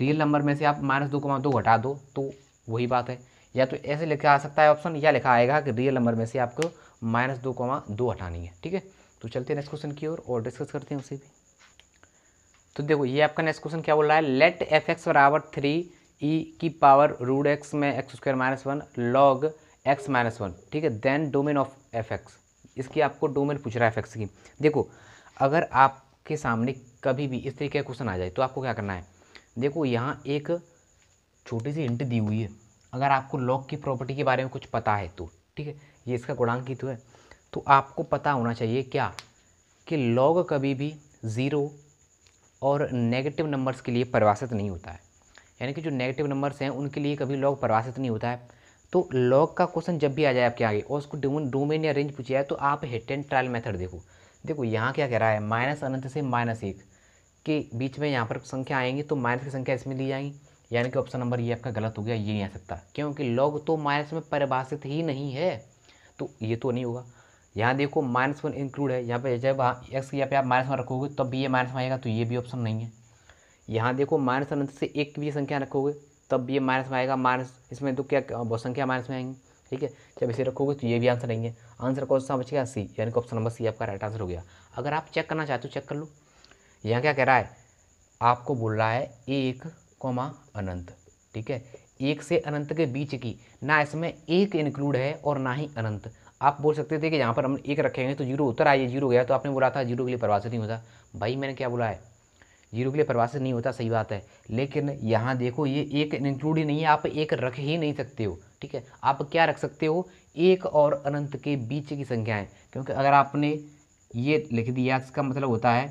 रियल नंबर में से आप माइनस दो कमा दो घटा दो तो वही बात है या तो ऐसे लिखा आ सकता है ऑप्शन या लिखा आएगा कि रियल नंबर में से आपको माइनस दो कमा दो हटानी है ठीक है तो चलते हैं नेक्स्ट क्वेश्चन की ओर और, डिस्कस करते हैं उसे भी तो देखो ये आपका नेक्स्ट क्वेश्चन क्या बोल रहा है लेट एफ एक्स बराबर थ्री ई e की पावर रूट एक्स में x square minus one log x minus one ठीक है then domain of f x इसकी आपको डोमेन पूछ रहा है एफ एक्स की देखो अगर आपके सामने कभी भी इस तरीके का क्वेश्चन आ जाए तो आपको क्या करना है देखो यहाँ एक छोटी सी इंट दी हुई है अगर आपको लॉग की प्रॉपर्टी के बारे में कुछ पता है तो ठीक है ये इसका गुणांक ही तो है तो आपको पता होना चाहिए क्या कि लॉग कभी भी ज़ीरो और नेगेटिव नंबर्स के लिए परिभाषित नहीं होता है यानी कि जो नेगेटिव नंबर्स हैं उनके लिए कभी लॉग परिभाषित नहीं होता है तो लॉग का क्वेश्चन जब भी आ जाए आपके आगे और उसको डोमेन या रेंज पूछा जाए तो आप हिट एंड ट्रायल मेथड देखो देखो यहाँ क्या कह रहा है माइनस अनंत से माइनस एक के बीच में यहाँ पर संख्या आएंगी तो माइनस की संख्या इसमें ली जाएंगी यानी कि ऑप्शन नंबर ये आपका गलत हो गया ये नहीं आ सकता क्योंकि लॉग तो माइनस में परिभाषित ही नहीं है तो ये तो नहीं होगा यहाँ देखो माइनस वन इंक्लूड है यहाँ पे जब एक्स यहाँ पे आप माइनस वन रखोगे तब भी ये माइनस में आएगा तो ये भी ऑप्शन नहीं है यहाँ देखो माइनस अनंत से एक भी संख्या रखोगे तब ये माइनस में आएगा माइनस इसमें तो क्या बहुत संख्या माइनस में आएंगी ठीक है जब इसे रखोगे तो ये भी आंसर नहीं है आंसर कौन सा बच गया सी यानी कि ऑप्शन नंबर सी आपका राइट आंसर हो गया अगर आप चेक करना चाहते हो चेक कर लो यहाँ क्या कह रहा है आपको बोल रहा है एक कोमा अनंत ठीक है एक से अनंत के बीच की ना इसमें एक इंक्लूड है और ना ही अनंत आप बोल सकते थे कि यहाँ पर हम एक रखेंगे तो जीरो उतर आइए जीरो गया तो आपने बोला था जीरो के लिए परिभाषित नहीं होता भाई मैंने क्या बोला है जीरो के लिए परिभाषित नहीं होता सही बात है लेकिन यहाँ देखो ये एक इंक्लूड ही नहीं है आप एक रख ही नहीं सकते हो ठीक है आप क्या रख सकते हो एक और अनंत के बीच की संख्याएं क्योंकि अगर आपने ये लिख दिया इसका मतलब होता है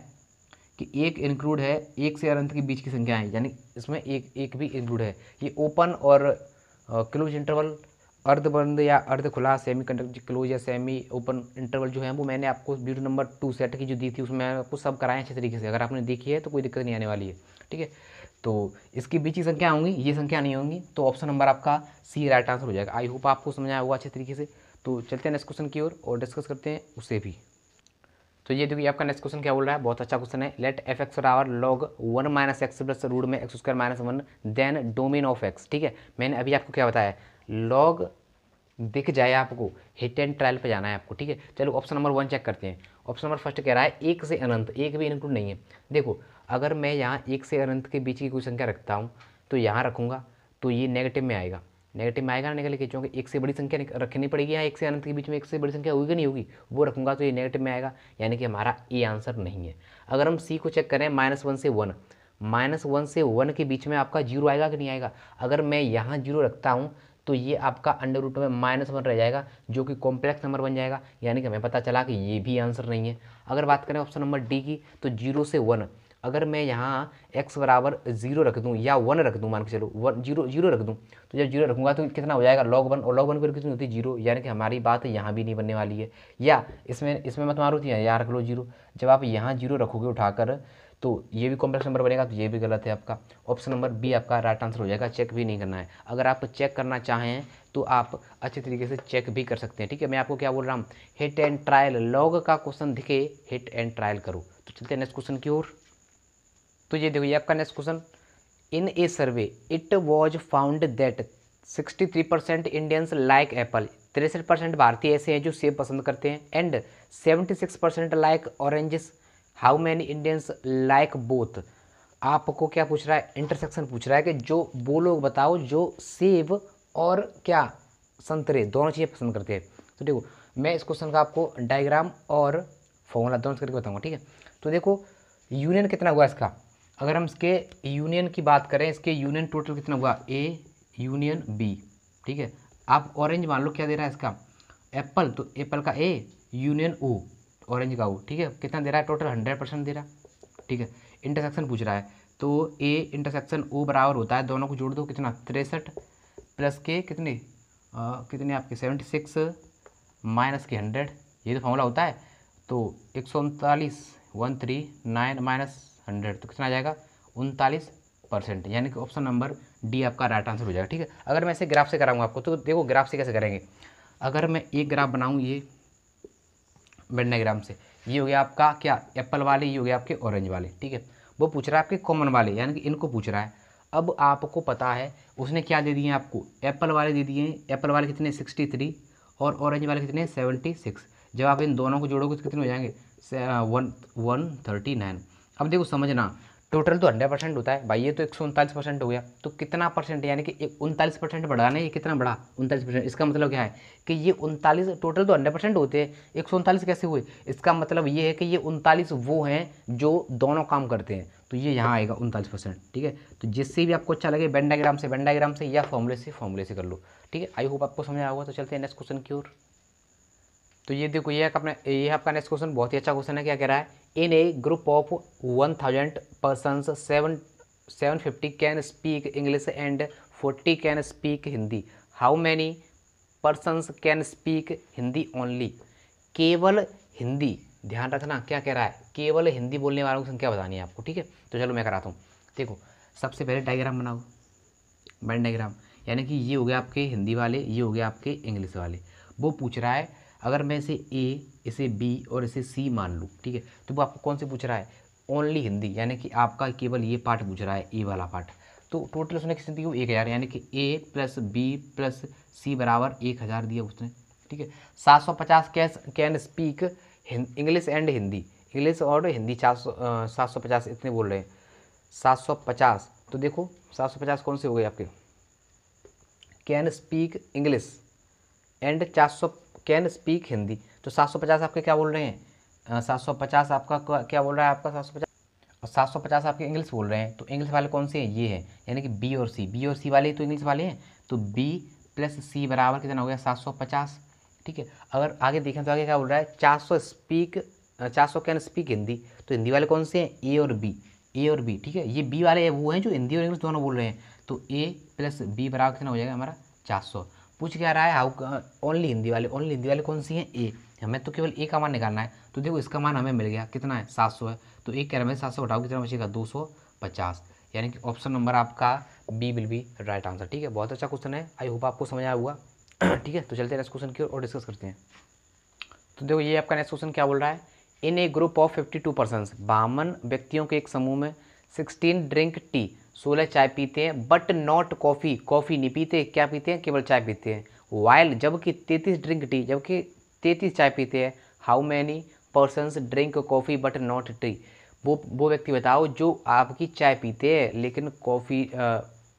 कि एक इंक्लूड है एक से अनंत के बीच की संख्याएं यानी इसमें एक एक भी इंक्लूड है ये ओपन और क्लोज इंटरवल अर्धबंद या अर्ध खुला सेमी कंडक्ट क्लोज या सेमी ओपन इंटरवल जो है वो मैंने आपको वीडियो नंबर टू सेट की जो दी थी उसमें मैंने आपको सब कराएं अच्छे तरीके से अगर आपने देखी है तो कोई दिक्कत नहीं आने वाली है ठीक है तो इसकी बीच की संख्या होंगी ये संख्या नहीं होंगी तो ऑप्शन नंबर आपका सी राइट आंसर हो जाएगा आई होप आपको समझ आया होगा अच्छे तरीके से तो चलते हैं नेक्स्ट क्वेश्चन की ओर और, डिस्कस करते हैं उसे भी तो ये देखिए आपका नेक्स्ट क्वेश्चन क्या बोल रहा है बहुत अच्छा क्वेश्चन है let f x our log one minus x plus root में x square minus one then domain of x ठीक है मैंने अभी आपको क्या बताया लॉग दिख जाए आपको हिट एंड ट्रायल पे जाना है आपको ठीक है चलो ऑप्शन नंबर वन चेक करते हैं ऑप्शन नंबर फर्स्ट कह रहा है एक से अनंत एक भी इनक्लूड नहीं है देखो अगर मैं यहाँ एक से अनंत के बीच की कोई संख्या रखता हूँ तो यहाँ रखूँगा तो ये नेगेटिव में आएगा नेगेटिव में आएगा निकल के क्योंकि एक से बड़ी संख्या रखनी पड़ेगी यहाँ एक से अनंत के बीच में एक से बड़ी संख्या होगी नहीं होगी वो रखूँगा तो ये नेगेटिव में आएगा यानी कि हमारा ए आंसर नहीं है अगर हम सी को चेक करें माइनस वन से वन माइनस वन से वन के बीच में आपका जीरो आएगा कि नहीं आएगा अगर मैं यहाँ जीरो रखता हूँ तो ये आपका अंडर रूट में माइनस वन रह जाएगा जो कि कॉम्प्लेक्स नंबर बन जाएगा यानी कि हमें पता चला कि ये भी आंसर नहीं है अगर बात करें ऑप्शन नंबर डी की तो जीरो से वन अगर मैं यहाँ एक्स बराबर जीरो रख दूँ या वन रख दूँ मान के चलो वन जीरो जीरो रख दूँ तो जब जीरो रखूँगा तो कितना हो जाएगा लॉग वन और लॉग वन पर कितनी होती है जीरो यानी कि हमारी बात यहाँ भी नहीं बनने वाली है या इसमें इसमें मत मारो थी यहाँ रख लो जीरो जब आप यहाँ जीरो रखोगे उठाकर तो ये भी कॉम्प्लेक्स नंबर बनेगा तो ये भी गलत है आपका ऑप्शन नंबर बी आपका राइट आंसर हो जाएगा चेक भी नहीं करना है अगर आप चेक करना चाहें तो आप अच्छे तरीके से चेक भी कर सकते हैं ठीक है मैं आपको क्या बोल रहा हूँ हिट एंड ट्रायल लॉग का क्वेश्चन दिखे हिट एंड ट्रायल करो तो चलते हैं नेक्स्ट क्वेश्चन की ओर तो ये देखो ये आपका next question in a survey it was found that sixty three percent Indians like apple तिरसठ परसेंट भारतीय ऐसे हैं जो सेब पसंद करते हैं and seventy six percent like oranges how many Indians like both आपको क्या पूछ रहा है इंटरसेक्शन पूछ रहा है कि जो वो लोग बताओ जो सेब और क्या संतरे दोनों चीज़ें पसंद करते हैं तो देखो मैं इस क्वेश्चन का आपको डायग्राम और फॉर्मूला दोनों करके बताऊँगा ठीक है तो देखो यूनियन कितना हुआ इसका अगर हम इसके यूनियन की बात करें इसके यूनियन टोटल कितना हुआ ए यूनियन बी ठीक है आप ऑरेंज मान लो क्या दे रहा है इसका एप्पल तो एप्पल का ए यूनियन ओ ऑरेंज का ओ ठीक है कितना दे रहा है टोटल हंड्रेड परसेंट दे रहा है ठीक है इंटरसेक्शन पूछ रहा है तो ए इंटरसेक्शन ओ बराबर होता है दोनों को जोड़ दो कितना तिरसठ प्लस के कितने आ, कितने आपके सेवेंटी सिक्स माइनस के हंड्रेड ये तो फॉर्मूला होता है तो एक सौ उनतालीस one three nine minus hundred तो कितना आ जाएगा उनतालीस परसेंट यानी कि ऑप्शन नंबर डी आपका राइट आंसर हो जाएगा ठीक है अगर मैं इसे ग्राफ से कराऊंगा आपको तो देखो ग्राफ से कैसे करेंगे अगर मैं एक ग्राफ बनाऊँ ये ग्राम से ये हो गया आपका क्या एप्पल वाले ये हो गया आपके ऑरेंज वाले ठीक है वो पूछ रहा है आपके कॉमन वाले यानी कि इनको पूछ रहा है अब आपको पता है उसने क्या दे दिए आपको एप्पल वाले दे दिए एप्पल वाले कितने सिक्सटी थ्री और ऑरेंज वाले कितने सेवेंटी सिक्स जब आप इन दोनों को जोड़ोगे तो कितने हो जाएंगे वन वन थर्टी नाइन अब देखो समझना टोटल तो हंड्रेड परसेंट होता है भाई ये तो एक सौ उनतालीस परसेंट हो गया तो कितना परसेंट यानी कि एक उनतालीस परसेंट बढ़ा ना ये कितना बढ़ा उनतालीस परसेंट इसका मतलब क्या है कि ये उनतालीस टोटल तो हंड्रेड परसेंट होते हैं एक सौ उनतालीस कैसे हुए इसका मतलब ये है कि ये उनतालीस वो हैं जो दोनों काम करते हैं तो ये यहाँ आएगा उनतालीस परसेंट ठीक है तो जिससे भी आपको अच्छा लगे बेंडाग्राम से बेंडाग्राम से या फॉर्मुले से फॉर्मुले से कर लो ठीक है आई होप आपको समझ आया होगा तो चलते हैं नेक्स्ट क्वेश्चन की ओर तो ये देखो ये अपना ये आपका नेक्स्ट क्वेश्चन बहुत ही अच्छा क्वेश्चन है क्या कह रहा है in a group of one thousand person seven seven fifty can speak English and forty can speak Hindi how many persons can speak Hindi only केवल हिंदी ध्यान रखना क्या कह रहा है केवल हिंदी बोलने वालों की संख्या बतानी है आपको ठीक है तो चलो मैं कराता हूँ देखो सबसे पहले डायग्राम बनाओ बैंड डायग्राम यानी कि ये हो गया आपके हिंदी वाले ये हो गया आपके इंग्लिश वाले वो पूछ रहा है अगर मैं इसे ए इसे बी और इसे सी मान लूँ ठीक है तो वो आपको कौन से पूछ रहा है ओनली हिंदी यानी कि आपका केवल ये पार्ट पूछ रहा है ए वाला पार्ट तो टोटल उसने किसी दी एक हज़ार यानी कि a plus b plus c बराबर एक हज़ार दिया उसने ठीक है सात सौ पचास कैस can speak English and Hindi English और हिंदी चार सौ सात सौ पचास इतने बोल रहे हैं सात सौ पचास तो देखो सात सौ पचास कौन से हो गए आपके कैन स्पीक इंग्लिश एंड चार सौ कैन स्पीक हिंदी तो 750 आपके क्या बोल रहे हैं 750 आपका क्या बोल रहा है आपका 750 और सात सौ पचास आपके इंग्लिश बोल रहे हैं तो इंग्लिश वाले कौन से हैं ये है यानी कि बी और सी बी और सी वाले तो इंग्लिश वाले हैं तो बी प्लस सी बराबर कितना हो गया सात सौ पचास ठीक है अगर आगे देखें तो आगे क्या बोल रहा है चार सौ स्पीक चार सौ कैन स्पीक हिंदी तो हिंदी वाले कौन से हैं ए और बी ए और बी ठीक है ये बी वाले वो हैं जो हिंदी और इंग्लिश दोनों बोल रहे हैं तो ए प्लस बी बराबर कितना हो जाएगा हमारा चार पूछ क्या रहा है हाउ ओनली हिंदी वाले ओनली हिंदी वाले कौन सी हैं ए हमें तो केवल ए का मान निकालना है तो देखो इसका मान हमें मिल गया कितना है सात सौ है तो एक कह रहा है सात सौ उठाओ कितना बचेगा दो सौ पचास यानी कि ऑप्शन नंबर आपका b will be right answer ठीक है बहुत अच्छा क्वेश्चन है आई होप आपको समझ आया हुआ ठीक है तो चलते हैं नेक्स्ट क्वेश्चन की और डिस्कस करते हैं तो देखो ये आपका नेक्स्ट क्वेश्चन क्या बोल रहा है in a group of fifty two person बावन व्यक्तियों के एक समूह में सिक्सटीन ड्रिंक टी सोलह चाय पीते हैं बट नॉट कॉफ़ी कॉफ़ी नहीं पीते क्या पीते हैं केवल चाय पीते हैं वाइल जबकि तैतीस ड्रिंक टी जबकि तैंतीस चाय पीते हैं how many persons drink coffee but not tea वो वो व्यक्ति बताओ जो आपकी चाय पीते हैं लेकिन कॉफ़ी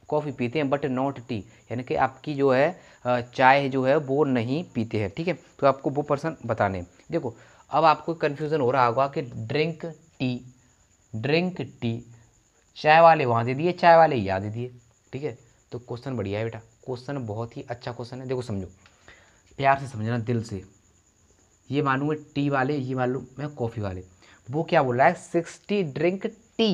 कॉफ़ी पीते हैं बट नॉट टी यानी कि आपकी जो है चाय जो है वो नहीं पीते हैं ठीक है थीके? तो आपको वो पर्सन बताने देखो अब आपको कन्फ्यूज़न हो रहा होगा कि ड्रिंक टी ड्रिंक टी चाय वाले वहाँ दे दिए चाय वाले यहाँ दे दिए ठीक है तो क्वेश्चन बढ़िया है बेटा क्वेश्चन बहुत ही अच्छा क्वेश्चन है देखो समझो प्यार से समझना दिल से ये मानूंगे टी वाले ये मालूम मैं कॉफ़ी वाले वो क्या बोल रहा है sixty drink tea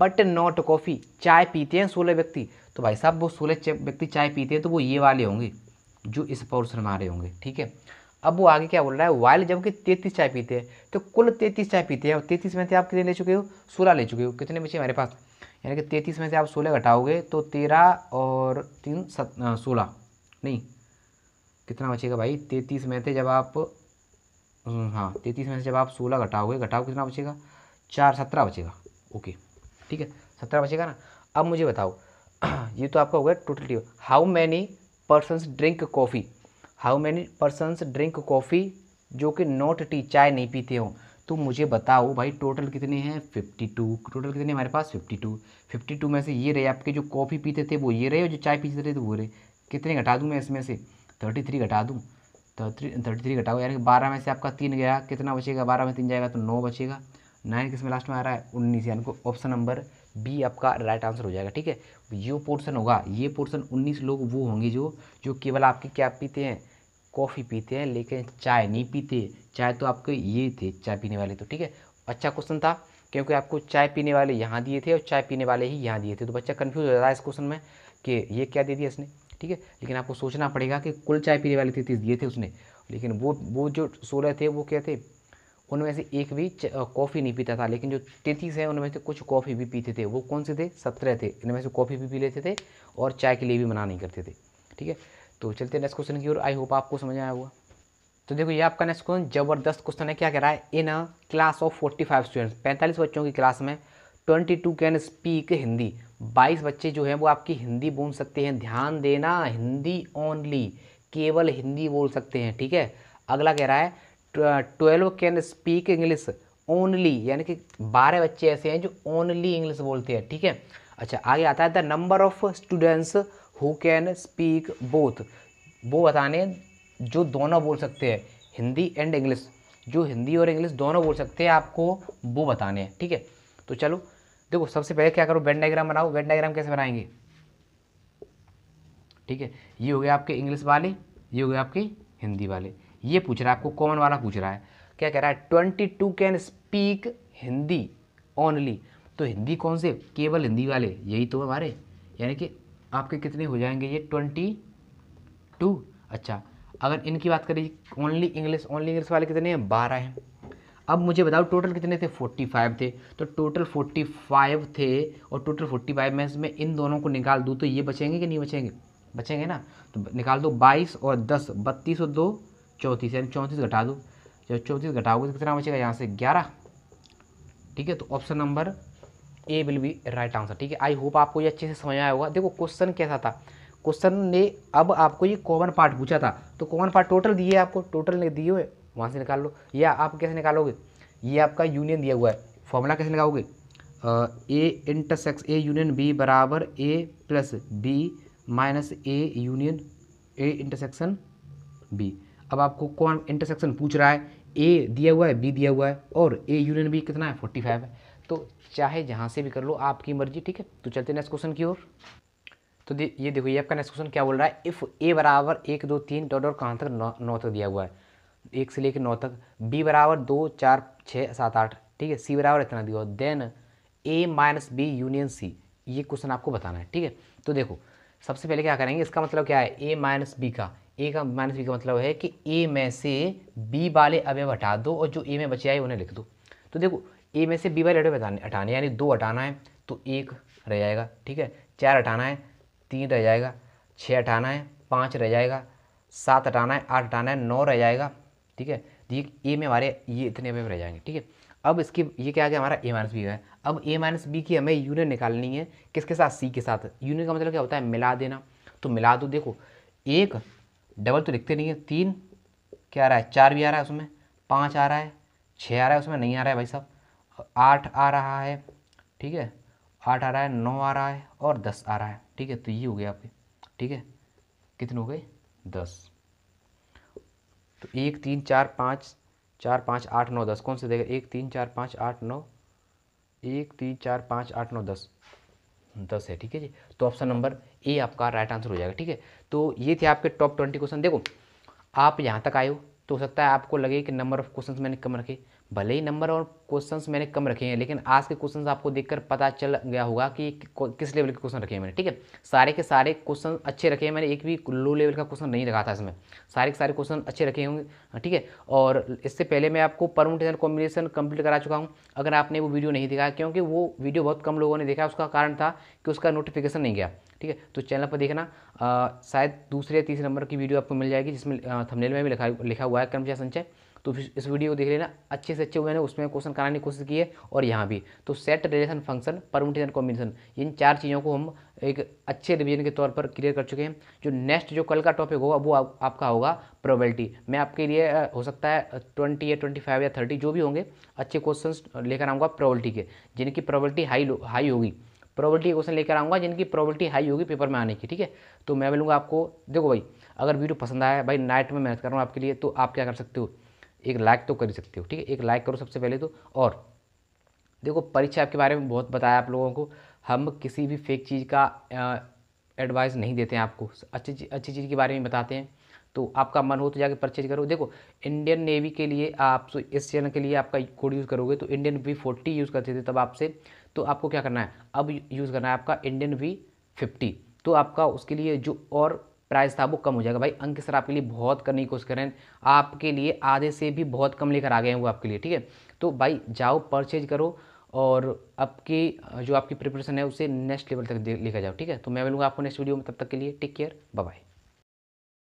but not coffee चाय पीते हैं सोलह व्यक्ति तो भाई साहब वो सोलह व्यक्ति चाय पीते हैं तो वो ये वाले होंगे जो इस पोर्सन में आ रहे होंगे ठीक है अब वो आगे क्या बोल रहा है वाइल जबकि तैतीस चाय पीते हैं तो कुल तैतीस चाय पीते हैं और तैतीस में से आप कितने ले चुके हो सोलह ले चुके हो कितने बचे हमारे पास यानी कि तैतीस में से आप सोलह घटाओगे तो तेरह और तीन सत सोलह नहीं कितना बचेगा भाई तैतीस में से जब आप हाँ तैतीस में से जब आप सोलह घटाओगे घटाओ कितना बचेगा चार सत्रह बचेगा ओके ठीक है सत्रह बचेगा ना अब मुझे बताओ ये तो आपका हो गया total how many persons drink coffee how many persons drink coffee जो कि नॉट टी चाय नहीं पीते हो तो मुझे बताओ भाई टोटल कितने हैं फिफ्टी टू टोटल कितने हमारे पास फिफ्टी टू फिफ्टी टू में से ये रहे आपके जो कॉफ़ी पीते थे वो ये रहे और जो चाय पीते थे तो वो रहे कितने घटा दूँ मैं इसमें से थर्टी थ्री घटा दूँ थर्टी थर्टी थ्री घटाओ यानी कि बारह में से आपका तीन गया कितना बचेगा बारह में तीन जाएगा तो नौ बचेगा नाइन किस में लास्ट में आ रहा है उन्नीस यानी को ऑप्शन नंबर बी आपका राइट आंसर हो जाएगा ठीक है ये पोर्सन होगा ये पोर्सन उन्नीस लोग वो होंगे जो जो केवल आपके क्या पीते हैं कॉफ़ी पीते हैं लेकिन चाय नहीं पीते चाय तो आपके ये थे चाय पीने वाले तो ठीक है अच्छा क्वेश्चन था क्योंकि आपको चाय पीने वाले यहाँ दिए थे और चाय पीने वाले ही यहाँ दिए थे तो बच्चा कन्फ्यूज हो रहा है इस क्वेश्चन में कि ये क्या दे दिया इसने ठीक है लेकिन आपको सोचना पड़ेगा कि कुल चाय पीने वाले तैतीस दिए थे उसने लेकिन वो वो जो सोलह थे वो क्या थे उनमें से एक भी कॉफ़ी नहीं पीता था लेकिन जो तैतीस हैं उनमें से कुछ कॉफ़ी भी पीते थे वो कौन से थे सत्रह थे इनमें से कॉफ़ी भी पी लेते थे और चाय के लिए भी मना नहीं करते थे ठीक है तो चलते नेक्स्ट क्वेश्चन की ओर आई होप आपको समझ आया होगा तो देखो ये आपका नेक्स्ट क्वेश्चन जबरदस्त क्वेश्चन है क्या कह रहा है in a class of forty five students पैंतालीस बच्चों की क्लास में twenty two can speak Hindi बाईस बच्चे जो हैं वो आपकी हिंदी बोल सकते हैं ध्यान देना हिंदी ओनली केवल हिंदी बोल सकते हैं ठीक है अगला कह रहा है twelve can speak English only यानी कि बारह बच्चे ऐसे हैं जो ओनली इंग्लिश बोलते हैं ठीक है अच्छा आगे आता है the number of students who can speak both वो बताने जो दोनों बोल सकते हैं हिंदी एंड इंग्लिश जो हिंदी और इंग्लिश दोनों बोल सकते हैं आपको वो बताने हैं ठीक है तो चलो देखो सबसे पहले क्या करो वेन डायग्राम बनाओ वेन डायग्राम कैसे बनाएंगे ठीक है ये हो गया आपके इंग्लिश वाले ये हो गया आपके हिंदी वाले ये पूछ रहा है आपको कॉमन वाला पूछ रहा है क्या कह रहा है twenty two can speak Hindi only तो हिंदी कौन से केवल हिंदी वाले यही तो हमारे यानी कि आपके कितने हो जाएंगे ये ट्वेंटी टू अच्छा अगर इनकी बात करें ओनली इंग्लिश ओनली इंग्लिश वाले कितने हैं बारह हैं अब मुझे बताओ टोटल कितने थे फोर्टी फाइव थे तो टोटल फोर्टी फाइव थे और टोटल फोर्टी फाइव में इसमें इन दोनों को निकाल दूँ तो ये बचेंगे कि नहीं बचेंगे बचेंगे ना तो निकाल दो बाईस और दस बत्तीस और दो चौंतीस यानी चौंतीस घटा दो जब चौंतीस घटाओगे तो कितना बचेगा यहाँ से ग्यारह ठीक है तो option number A will be right answer ठीक है आई होप आपको ये अच्छे से समझ आया होगा देखो क्वेश्चन कैसा था क्वेश्चन ने अब आपको ये कॉमन पार्ट पूछा था तो कॉमन पार्ट टोटल दिए आपको टोटल ने दिए हुए वहाँ से निकाल लो या आप कैसे निकालोगे ये आपका यूनियन दिया हुआ है फॉर्मूला कैसे निकालोगे a intersects a union b बराबर a plus B minus a union a intersection b अब आपको कौन इंटरसेक्शन पूछ रहा है ए दिया हुआ है बी दिया हुआ है और ए यूनियन बी कितना है फोर्टी फाइव है तो चाहे जहाँ से भी कर लो आपकी मर्जी ठीक है तो चलते हैं नेक्स्ट क्वेश्चन की ओर तो दे, ये देखो ये आपका नेक्स्ट क्वेश्चन क्या बोल रहा है इफ़ ए बराबर एक दो तीन डॉट और कहाँ तक नौ, नौ तक दिया हुआ है एक से लेकर नौ तक बी बराबर दो चार छः सात आठ ठीक है सी बराबर इतना दिया हुआ then a minus b union c ये क्वेश्चन आपको बताना है ठीक है तो देखो सबसे पहले क्या करेंगे इसका मतलब क्या है ए माइनस बी का ए का माइनस बी का मतलब है कि ए में से बी वाले अवयव हटा दो और जो ए में बचे आए उन्हें लिख दो तो देखो ए में से बी बाई रेडो हटाने यानी दो हटाना है तो एक रह जाएगा ठीक है चार हटाना है तीन रह जाएगा छः हटाना है पाँच रह जाएगा सात हटाना है आठ हटाना है नौ रह जाएगा ठीक है देखिए तो ए में हमारे ये इतने में रह जाएंगे ठीक है अब इसकी ये क्या आ गया हमारा ए माइनस बी है अब ए माइनस बी की हमें यूनियन निकालनी है किसके साथ सी के साथ यूनियन का मतलब क्या होता है मिला देना तो मिला दो देखो एक डबल तो लिखते नहीं है तीन क्या आ रहा है चार भी आ रहा है उसमें पाँच आ रहा है छः आ रहा है उसमें नहीं आ रहा है भाई साहब आठ आ रहा है ठीक है आठ आ रहा है नौ आ रहा है और दस आ रहा है ठीक है तो ये हो गया आपके ठीक है कितने हो गए दस तो एक तीन चार पाँच चार पाँच आठ नौ दस कौन से देगा एक तीन चार पाँच आठ नौ एक तीन चार पाँच आठ नौ दस दस है ठीक है जी तो ऑप्शन नंबर ए आपका राइट आंसर हो जाएगा ठीक है तो ये थे आपके टॉप ट्वेंटी क्वेश्चन देखो आप यहाँ तक आए हो तो हो सकता है आपको लगे कि नंबर ऑफ क्वेश्चन मैंने कम रखे भले ही नंबर और क्वेश्चंस मैंने कम रखे हैं लेकिन आज के क्वेश्चंस आपको देखकर पता चल गया होगा कि किस लेवल के क्वेश्चन रखे हैं मैंने ठीक है सारे के सारे क्वेश्चन अच्छे रखे हैं मैंने एक भी लो लेवल का क्वेश्चन नहीं रखा था इसमें सारे के सारे क्वेश्चन अच्छे रखे होंगे ठीक है और इससे पहले मैं आपको परमुटेशन कॉम्बिनेशन कंप्लीट करा चुका हूँ अगर आपने वो वीडियो नहीं देखा क्योंकि वो वीडियो बहुत कम लोगों ने देखा उसका कारण था कि उसका नोटिफिकेशन नहीं गया ठीक है तो चैनल पर देखना शायद दूसरे या तीसरे नंबर की वीडियो आपको मिल जाएगी जिसमें थंबनेल में भी लिखा लिखा हुआ है कर्मचारी संचय तो इस वीडियो को देख लेना अच्छे से अच्छे मैंने उसमें क्वेश्चन कराने की कोशिश की है और यहाँ भी तो set relation function permutation combination इन चार चीज़ों को हम एक अच्छे रिविजन के तौर पर क्लियर कर चुके हैं जो नेक्स्ट जो कल का टॉपिक होगा वो आप, आपका होगा प्रोबेबिलिटी मैं आपके लिए हो सकता है ट्वेंटी या ट्वेंटी फाइव या थर्टी जो भी होंगे अच्छे क्वेश्चन लेकर आऊँगा प्रोबेबिलिटी के जिनकी प्रोबेबिलिटी हाई हाई होगी प्रोबेबिलिटी क्वेश्चन लेकर आऊँगा जिनकी प्रोबेबिलिटी हाई होगी पेपर में आने की ठीक है तो मैं बोलूँगा आपको देखो भाई अगर वीडियो पसंद आया भाई नाइट में मेहनत कर रहा हूँ आपके लिए तो आप क्या कर सकते हो एक लाइक तो कर ही सकते हो ठीक है एक लाइक करो सबसे पहले तो और देखो परीक्षा आपके के बारे में बहुत बताया आप लोगों को हम किसी भी फेक चीज़ का एडवाइस नहीं देते हैं आपको अच्छी अच्छी चीज़ के बारे में बताते हैं तो आपका मन हो तो जाके परचेज करो देखो इंडियन नेवी के लिए आप सो तो इस चैनल के लिए आपका कोड यूज़ करोगे तो इंडियन वी फोर्टी यूज़ करते थे तब आपसे तो आपको क्या करना है अब यूज़ करना है आपका इंडियन वी फिफ्टी तो आपका उसके लिए जो और प्राइस था वो कम हो जाएगा भाई अंक सर आपके लिए बहुत करने की कोशिश करें आपके लिए आधे से भी बहुत कम लेकर आ गए हैं वो आपके लिए ठीक है तो भाई जाओ परचेज करो और आपकी जो आपकी प्रिपरेशन है उसे नेक्स्ट लेवल तक लेकर जाओ ठीक है तो मैं मिलूँगा आपको नेक्स्ट वीडियो में तब तक के लिए टेक केयर बाय